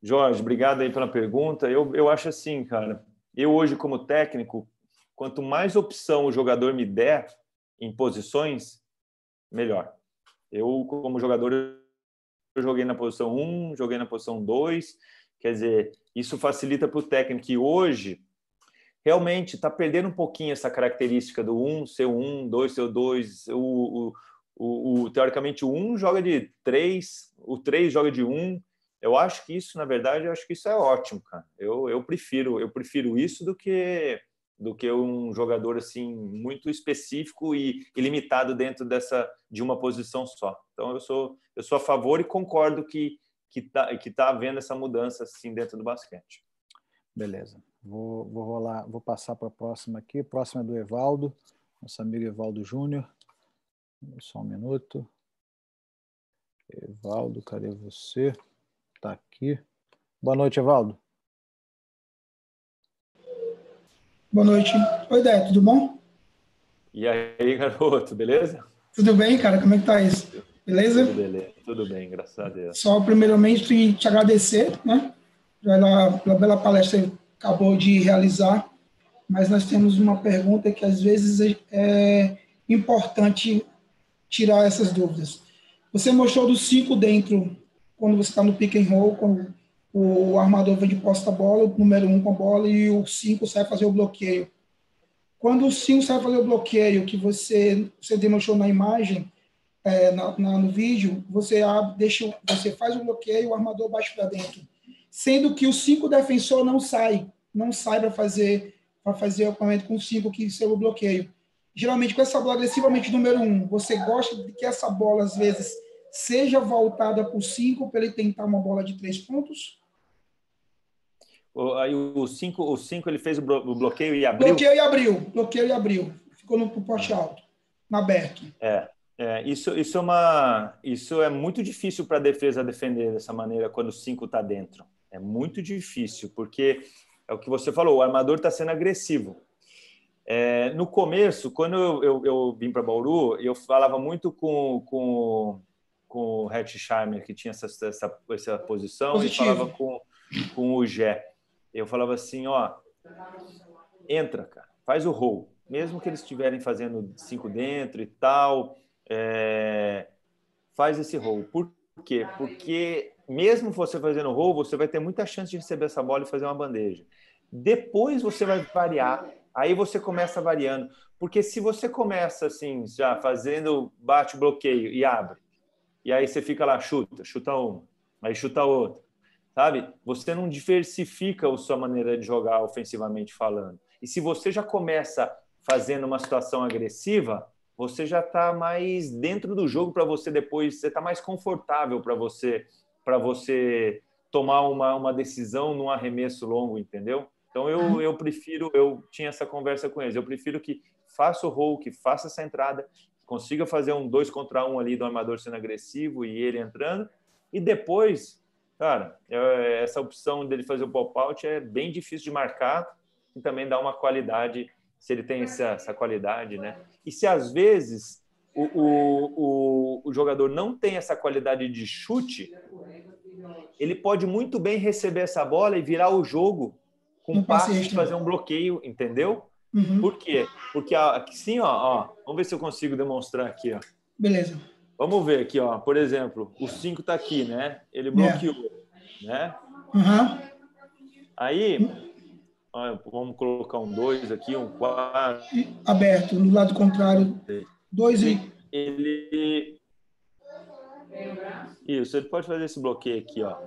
Jorge, obrigado aí pela pergunta. Eu, eu acho assim, cara. Eu hoje, como técnico, quanto mais opção o jogador me der em posições, melhor. Eu, como jogador, eu joguei na posição 1, joguei na posição 2 Quer dizer, isso facilita para o técnico que hoje realmente está perdendo um pouquinho essa característica do 1 ser 1, 2 ser dois O, o, o, teoricamente, o 1 joga de 3, o 3 joga de 1. Eu acho que isso, na verdade, eu acho que isso é ótimo, cara. Eu, eu prefiro eu prefiro isso do que do que um jogador assim muito específico e, e limitado dentro dessa de uma posição só. Então eu sou eu sou a favor e concordo que que está que tá havendo essa mudança assim dentro do basquete. Beleza. Vou, vou rolar, vou passar para a próxima aqui. Próxima é do Evaldo, nosso amigo Evaldo Júnior. Só um minuto. Evaldo, cadê você? Está aqui. Boa noite, Evaldo. Boa noite. Oi, Dé, tudo bom? E aí, garoto, beleza? Tudo bem, cara? Como é que tá isso? Beleza? Tudo, beleza? Tudo bem, graças a Deus. Só primeiramente te agradecer, né? Pela, pela bela palestra que acabou de realizar, mas nós temos uma pergunta que às vezes é, é importante tirar essas dúvidas. Você mostrou do cinco dentro, quando você está no pick and roll, quando o armador vem de posta a bola, o número um com a bola e o cinco sai fazer o bloqueio. Quando o cinco sai fazer o bloqueio, que você, você demonstrou na imagem, é, na, na, no vídeo, você, abre, deixa, você faz um bloqueio e o armador baixa para dentro. Sendo que o cinco defensor não sai, não sai para fazer para fazer o equipamento com cinco que seu o bloqueio. Geralmente, com essa bola agressivamente número um, você gosta de que essa bola, às vezes, seja voltada para o cinco para ele tentar uma bola de três pontos? O, aí o 5 o cinco, ele fez o, bloqueio e abriu? Bloqueio e abriu. Bloqueio e abriu. Ficou no poste ah. alto, na aberto. É. É, isso, isso, é uma, isso é muito difícil para a defesa defender dessa maneira quando o 5 está dentro. É muito difícil, porque é o que você falou, o armador está sendo agressivo. É, no começo, quando eu, eu, eu vim para Bauru, eu falava muito com, com, com o que tinha essa, essa, essa posição, Positivo. e falava com, com o Gé. Eu falava assim, ó, entra, cara, faz o roll. Mesmo que eles estiverem fazendo cinco dentro e tal, é, faz esse roll. Por quê? Porque mesmo você fazendo roll, você vai ter muita chance de receber essa bola e fazer uma bandeja. Depois você vai variar. Aí você começa variando. Porque se você começa assim, já fazendo bate bloqueio e abre, e aí você fica lá, chuta, chuta uma, aí chuta outra, sabe? Você não diversifica a sua maneira de jogar ofensivamente falando. E se você já começa fazendo uma situação agressiva, você já está mais dentro do jogo para você depois, você está mais confortável para você para você tomar uma, uma decisão num arremesso longo, entendeu? Então eu, uhum. eu prefiro, eu tinha essa conversa com eles, eu prefiro que faça o roll, que faça essa entrada, consiga fazer um dois contra um ali do armador sendo agressivo e ele entrando, e depois, cara, é, essa opção dele fazer o pop-out é bem difícil de marcar e também dá uma qualidade se ele tem essa, essa qualidade, né? E se às vezes o, o, o, jogador não tem essa qualidade de chute, ele pode muito bem receber essa bola e virar o jogo com um passe de fazer um bloqueio, entendeu? Uhum. Por quê? Porque aqui sim, ó, ó, vamos ver se eu consigo demonstrar aqui, ó. Beleza. Vamos ver aqui, ó. Por exemplo, o 5 tá aqui, né? Ele é. bloqueou, né? Uhum. Aí, hum. Ah, vamos colocar um 2 aqui, um 4. Aberto, no lado contrário. 2 e. Ele. Isso, ele pode fazer esse bloqueio aqui, ó.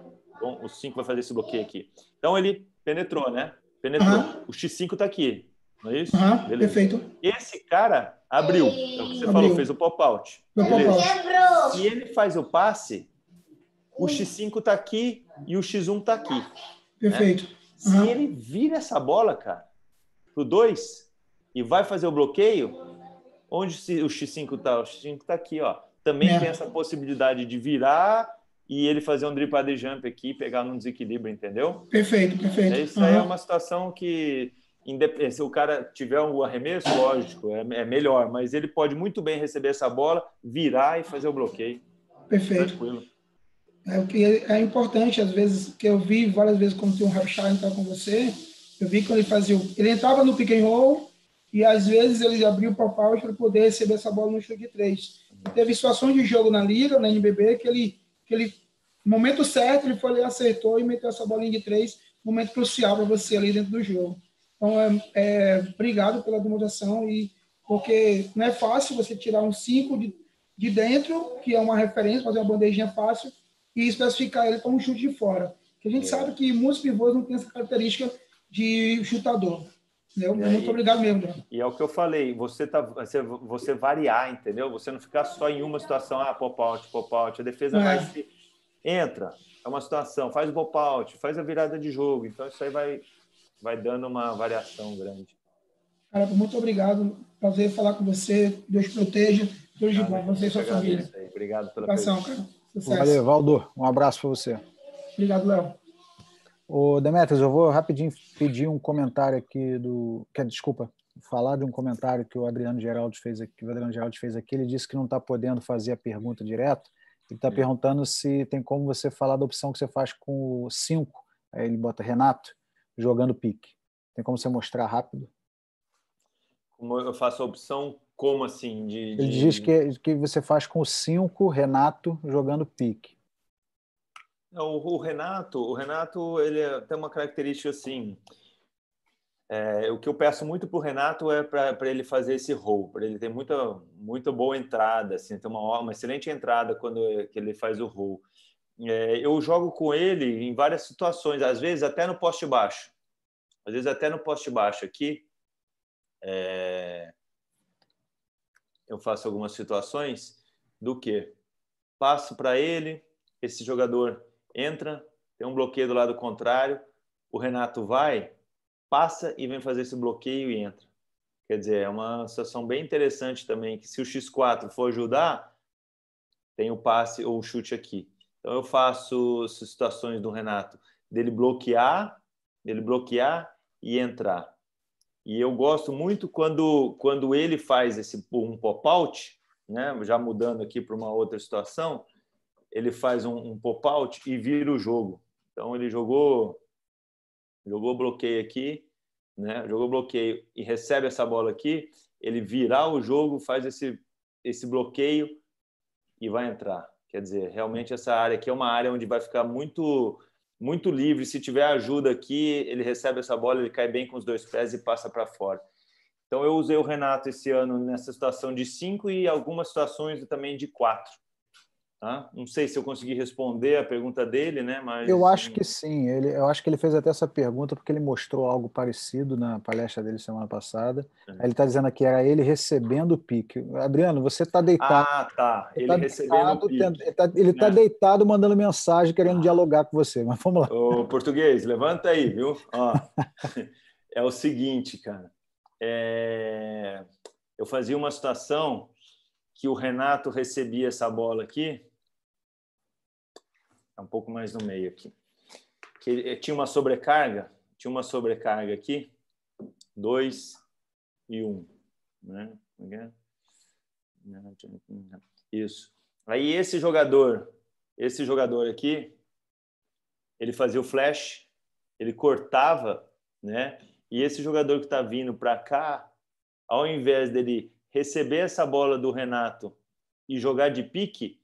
Bom, o 5 vai fazer esse bloqueio aqui. Então ele penetrou, né? Penetrou. Uhum. O X5 está aqui. Não é isso? Uhum, Beleza. Perfeito. Esse cara abriu. É o que você abriu. falou, fez o pop-out. Pop Se ele faz o passe, o X5 está aqui e o X1 está aqui. Né? Perfeito. Né? Uhum. Se uhum. ele vira essa bola, cara, pro 2 e vai fazer o bloqueio, onde o X5 tá? O X5 tá aqui, ó. Também é. tem essa possibilidade de virar e ele fazer um dripadre jump aqui, pegar num desequilíbrio, entendeu? Perfeito, perfeito. Isso uhum. aí é uhum. uma situação que eh, se o cara tiver um arremesso, lógico, é, é, melhor, mas ele pode muito bem receber essa bola, virar e fazer o bloqueio. Perfeito. Tranquilo. É, o que é, é importante, às vezes, que eu vi várias vezes quando tinha um Rapchar entrar com você, eu vi quando ele fazia. Ele entrava no pick and roll e às vezes ele abria o pau out para poder receber essa bola no chute de três. E teve situações de jogo na Liga, na NBB, que ele, que ele no momento certo, ele foi ali, acertou e meteu essa bolinha de três, momento crucial para você ali dentro do jogo. Então, é, é, obrigado pela demonstração, e, porque não é fácil você tirar um cinco de, de dentro, que é uma referência, fazer uma bandejinha fácil, e especificar ele como chute de fora. Porque a gente é. sabe que muitos pivôs não têm essa característica de chutador. né Muito obrigado mesmo. E é o que eu falei, você, tá, você, você variar, entendeu? Você não ficar só em uma situação, ah, pop-out, pop-out, a defesa é. vai se... Entra, é uma situação, faz o pop-out, faz a virada de jogo. Então isso aí vai, vai dando uma variação grande. Cara, muito obrigado. Prazer falar com você. Deus proteja. Tudo de bom. Você e sua família. Obrigado pela cara Sucesso. Valeu, Valdo. Um abraço para você. Obrigado, Léo. o Demetrios, eu vou rapidinho pedir um comentário aqui do. quer desculpa, falar de um comentário que o Adriano Geraldi fez aqui. O Adriano Geraldi fez aqui, ele disse que não está podendo fazer a pergunta direto. Ele está perguntando se tem como você falar da opção que você faz com o 5. Aí ele bota Renato jogando pique. Tem como você mostrar rápido? Como eu faço a opção como assim? De, de... Ele diz que, que você faz com cinco Renato jogando pique. É, o, o Renato, o Renato, ele é, tem uma característica assim. É, o que eu peço muito para o Renato é para ele fazer esse roll, para ele ter muita, muita boa entrada, assim, ter uma, uma excelente entrada quando é, ele faz o roll. É, eu jogo com ele em várias situações, às vezes até no poste baixo, às vezes até no poste baixo aqui. É, eu faço algumas situações do que passo para ele, esse jogador entra, tem um bloqueio do lado contrário, o Renato vai, passa e vem fazer esse bloqueio e entra. Quer dizer, é uma situação bem interessante também, que se o X4 for ajudar, tem o passe ou o chute aqui. Então eu faço situações do Renato dele bloquear, dele bloquear e entrar. E eu gosto muito quando, quando ele faz esse um pop-out, né? já mudando aqui para uma outra situação, ele faz um, um pop-out e vira o jogo. Então ele jogou jogou bloqueio aqui, né? jogou bloqueio e recebe essa bola aqui, ele virar o jogo, faz esse, esse bloqueio e vai entrar. Quer dizer, realmente essa área aqui é uma área onde vai ficar muito muito livre. Se tiver ajuda aqui, ele recebe essa bola, ele cai bem com os dois pés e passa para fora. Então eu usei o Renato esse ano nessa situação de cinco e algumas situações também de quatro. Não sei se eu consegui responder a pergunta dele, né? Mas eu acho assim que sim. Ele, eu acho que ele fez até essa pergunta porque ele mostrou algo parecido na palestra dele semana passada. É. Ele está dizendo aqui era ele recebendo o pique. Adriano, você está deitado. Ah, tá. Ele, tá recebendo deitado, pique, Ele está tá né? deitado mandando mensagem querendo ah. dialogar com você. Mas vamos lá. O português, levanta aí, viu? Ó, é o seguinte, cara. É... Eu fazia uma situação que o Renato recebia essa bola aqui é um pouco mais no meio aqui. Que eh, tinha uma sobrecarga, tinha uma sobrecarga aqui, 2 e 1, um, né? Isso. Aí esse jogador, esse jogador aqui, ele fazia o flash, ele cortava, né? E esse jogador que está vindo para cá, ao invés dele receber essa bola do Renato e jogar de pique,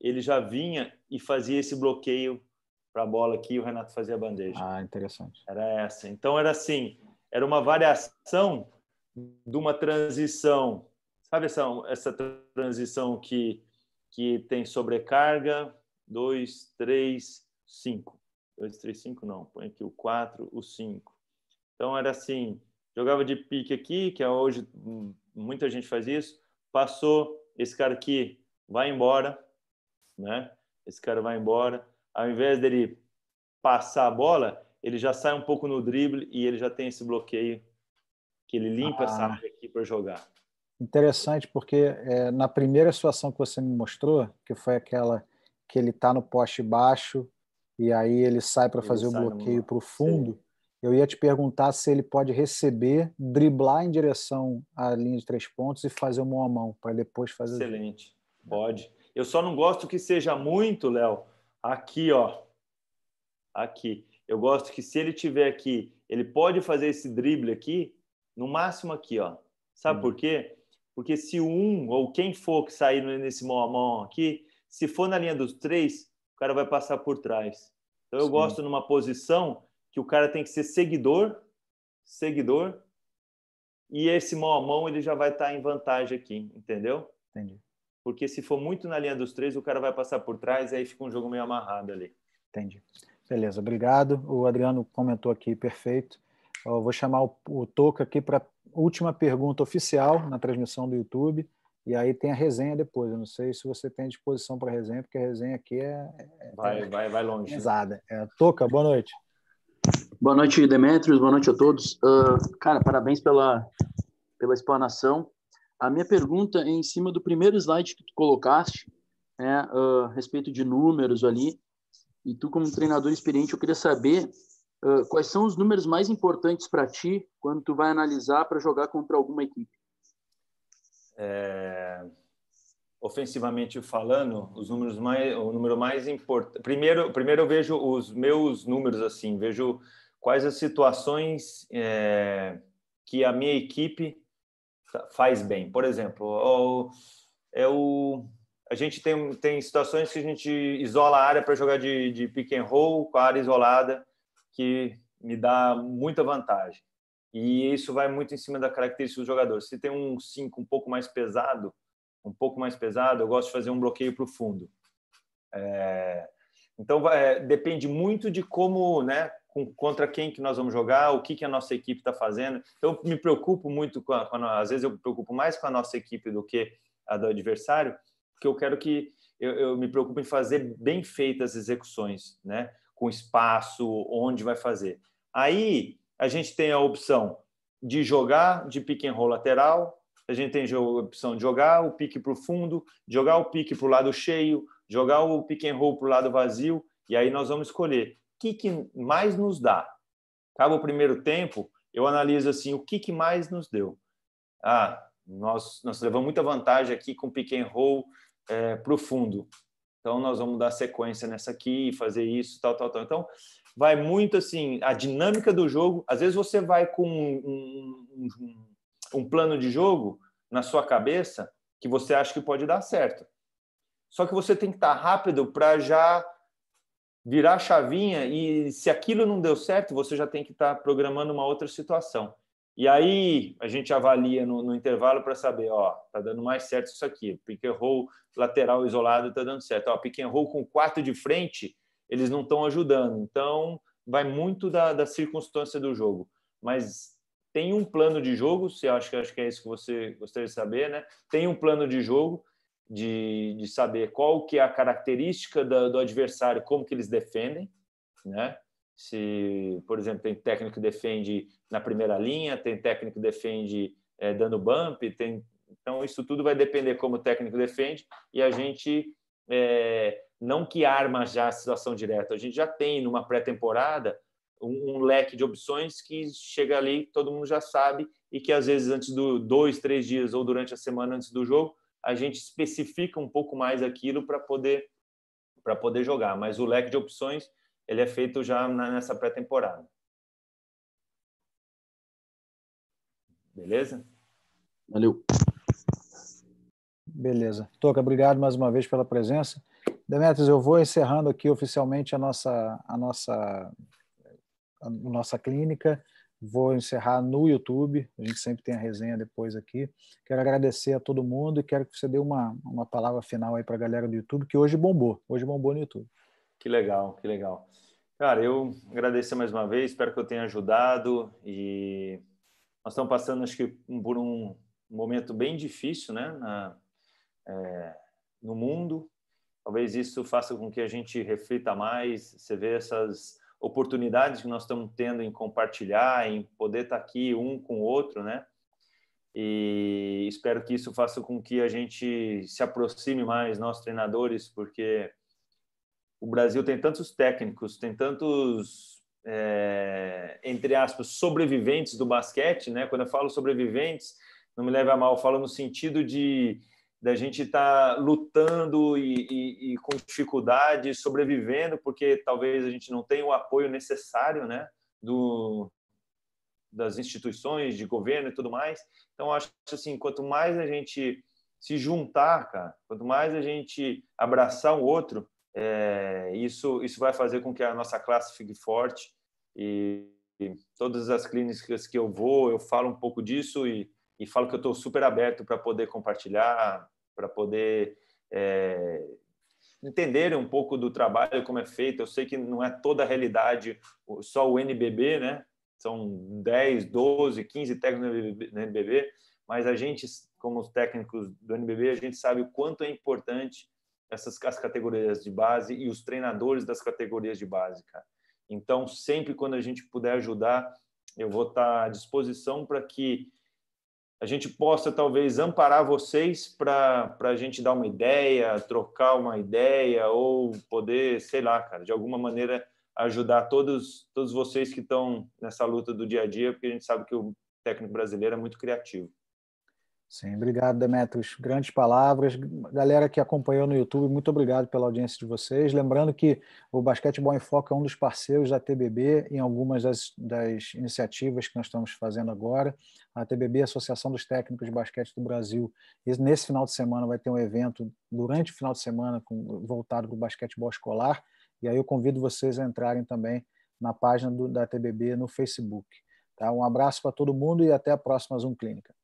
ele já vinha e fazia esse bloqueio para a bola aqui e o Renato fazia a bandeja. Ah, interessante. Era essa. Então era assim, era uma variação de uma transição. Sabe essa, essa transição que, que tem sobrecarga? 2, 3, 5. 2, 3, 5 não. Põe aqui o 4, o 5. Então era assim, jogava de pique aqui, que é hoje hum, muita gente faz isso, passou esse cara aqui, vai embora, né? Esse cara vai embora, ao invés dele passar a bola, ele já sai um pouco no drible e ele já tem esse bloqueio que ele limpa ah, essa área aqui para jogar. Interessante, porque é, na primeira situação que você me mostrou, que foi aquela que ele está no poste baixo e aí ele sai para fazer sai o bloqueio para o fundo, Sim. É. eu ia te perguntar se ele pode receber, driblar em direção à linha de três pontos e fazer o mão a mão para depois fazer. Excelente, pode. Eu só não gosto que seja muito, Léo, aqui, ó. Aqui. Eu gosto que se ele tiver aqui, ele pode fazer esse drible aqui, no máximo aqui, ó. Sabe uhum. por quê? Porque se o um ou quem for que sair nesse mão a mão aqui, se for na linha dos três, o cara vai passar por trás. Então eu Sim. gosto numa posição que o cara tem que ser seguidor, seguidor, e esse mão a mão ele já vai estar tá em vantagem aqui, entendeu? Entendi porque se for muito na linha dos três, o cara vai passar por trás e aí fica um jogo meio amarrado ali. Entendi. Beleza, obrigado. O Adriano comentou aqui, perfeito. Eu vou chamar o, o Toca aqui para última pergunta oficial na transmissão do YouTube. E aí tem a resenha depois. Eu não sei se você tem disposição para resenha, porque a resenha aqui é, é. é vai, vai, vai longe. Pesada. É, Toca, boa noite. Boa noite, Demetrios. Boa noite a todos. Uh, cara, parabéns pela, pela explanação. A minha pergunta é em cima do primeiro slide que tu colocaste, né, uh, a respeito de números ali. E tu, como treinador experiente, eu queria saber uh, quais são os números mais importantes para ti quando tu vai analisar para jogar contra alguma equipe. É... Ofensivamente falando, os números mais, o número mais importante. Primeiro, primeiro eu vejo os meus números assim, vejo quais as situações é... que a minha equipe faz bem. Por exemplo, é o, a gente tem, tem situações que a gente isola a área para jogar de, de pick and roll com a área isolada, que me dá muita vantagem. E isso vai muito em cima da característica do jogador. Se tem um 5 um pouco mais pesado, um pouco mais pesado, eu gosto de fazer um bloqueio para o fundo. É, então, é, depende muito de como, né, com, contra quem que nós vamos jogar, o que, que a nossa equipe está fazendo. Então, me preocupo muito, com, a, com a, às vezes eu me preocupo mais com a nossa equipe do que a do adversário, porque eu quero que, eu, eu me preocupo em fazer bem feitas as execuções, né? com espaço, onde vai fazer. Aí, a gente tem a opção de jogar de pique and roll lateral, a gente tem a opção de jogar o pique para o fundo, jogar o pique para o lado cheio, jogar o pick and roll para o lado vazio, e aí nós vamos escolher que, que mais nos dá? Acaba o primeiro tempo, eu analiso assim, o que, que mais nos deu? Ah, nós, nós levamos muita vantagem aqui com pick and roll é, profundo. Então, nós vamos dar sequência nessa aqui, fazer isso, tal, tal, tal. Então, vai muito assim, a dinâmica do jogo. Às vezes você vai com um, um, um plano de jogo na sua cabeça que você acha que pode dar certo. Só que você tem que estar rápido para já virar a chavinha e se aquilo não deu certo, você já tem que estar tá programando uma outra situação. E aí a gente avalia no, no intervalo para saber, ó, tá dando mais certo isso aqui. Pick and roll lateral isolado tá dando certo. Ó, pick and roll com quatro de frente, eles não estão ajudando. Então vai muito da, da circunstância do jogo. Mas tem um plano de jogo, se acho que acho que é isso que você gostaria de saber, né? Tem um plano de jogo de, de saber qual que é a característica do adversário, como que eles defendem, né? Se, por exemplo, tem técnico que defende na primeira linha, tem técnico que defende é, dando bump, tem... então isso tudo vai depender como o técnico defende e a gente é, não que arma já a situação direta, a gente já tem numa pré-temporada um, um, leque de opções que chega ali, todo mundo já sabe e que às vezes antes do dois, três dias ou durante a semana antes do jogo a gente especifica um pouco mais aquilo para poder para poder jogar, mas o leque de opções ele é feito já nessa pré-temporada. Beleza? Valeu. Beleza. Toca, obrigado mais uma vez pela presença. Demetrios, eu vou encerrando aqui oficialmente a nossa a nossa a nossa clínica. Vou encerrar no YouTube, a gente sempre tem a resenha depois aqui. Quero agradecer a todo mundo e quero que você dê uma, uma palavra final aí para a galera do YouTube, que hoje bombou, hoje bombou no YouTube. Que legal, que legal. Cara, eu agradeço mais uma vez, espero que eu tenha ajudado e nós estamos passando, acho que, por um momento bem difícil, né, Na, é, no mundo. Talvez isso faça com que a gente reflita mais, você vê essas oportunidades que nós estamos tendo em compartilhar, em poder estar aqui um com o outro, né? E espero que isso faça com que a gente se aproxime mais, nós treinadores, porque o Brasil tem tantos técnicos, tem tantos, é, entre aspas, sobreviventes do basquete, né? Quando eu falo sobreviventes, não me leve a mal, eu falo no sentido de da gente estar tá lutando e, e, e, com dificuldade, sobrevivendo, porque talvez a gente não tenha o apoio necessário né, do, das instituições, de governo e tudo mais. Então, acho assim, quanto mais a gente se juntar, cara, quanto mais a gente abraçar o outro, é, isso, isso vai fazer com que a nossa classe fique forte e, e todas as clínicas que eu vou, eu falo um pouco disso e e falo que eu estou super aberto para poder compartilhar, para poder é, entender um pouco do trabalho, como é feito. Eu sei que não é toda a realidade só o NBB, né? São 10, 12, 15 técnicos no NBB, mas a gente, como os técnicos do NBB, a gente sabe o quanto é importante essas as categorias de base e os treinadores das categorias de base, cara. Então, sempre quando a gente puder ajudar, eu vou estar tá à disposição para que a gente possa talvez amparar vocês para a gente dar uma ideia, trocar uma ideia ou poder, sei lá, cara, de alguma maneira ajudar todos, todos vocês que estão nessa luta do dia a dia, porque a gente sabe que o técnico brasileiro é muito criativo. Sim, obrigado, Demetrios. Grandes palavras. Galera que acompanhou no YouTube, muito obrigado pela audiência de vocês. Lembrando que o Basquetebol em Foco é um dos parceiros da TBB em algumas das, das iniciativas que nós estamos fazendo agora. A TBB, Associação dos Técnicos de Basquete do Brasil, nesse final de semana vai ter um evento durante o final de semana com, voltado para o basquetebol escolar. E aí eu convido vocês a entrarem também na página do, da TBB no Facebook. Tá? Um abraço para todo mundo e até a próxima Zoom Clínica.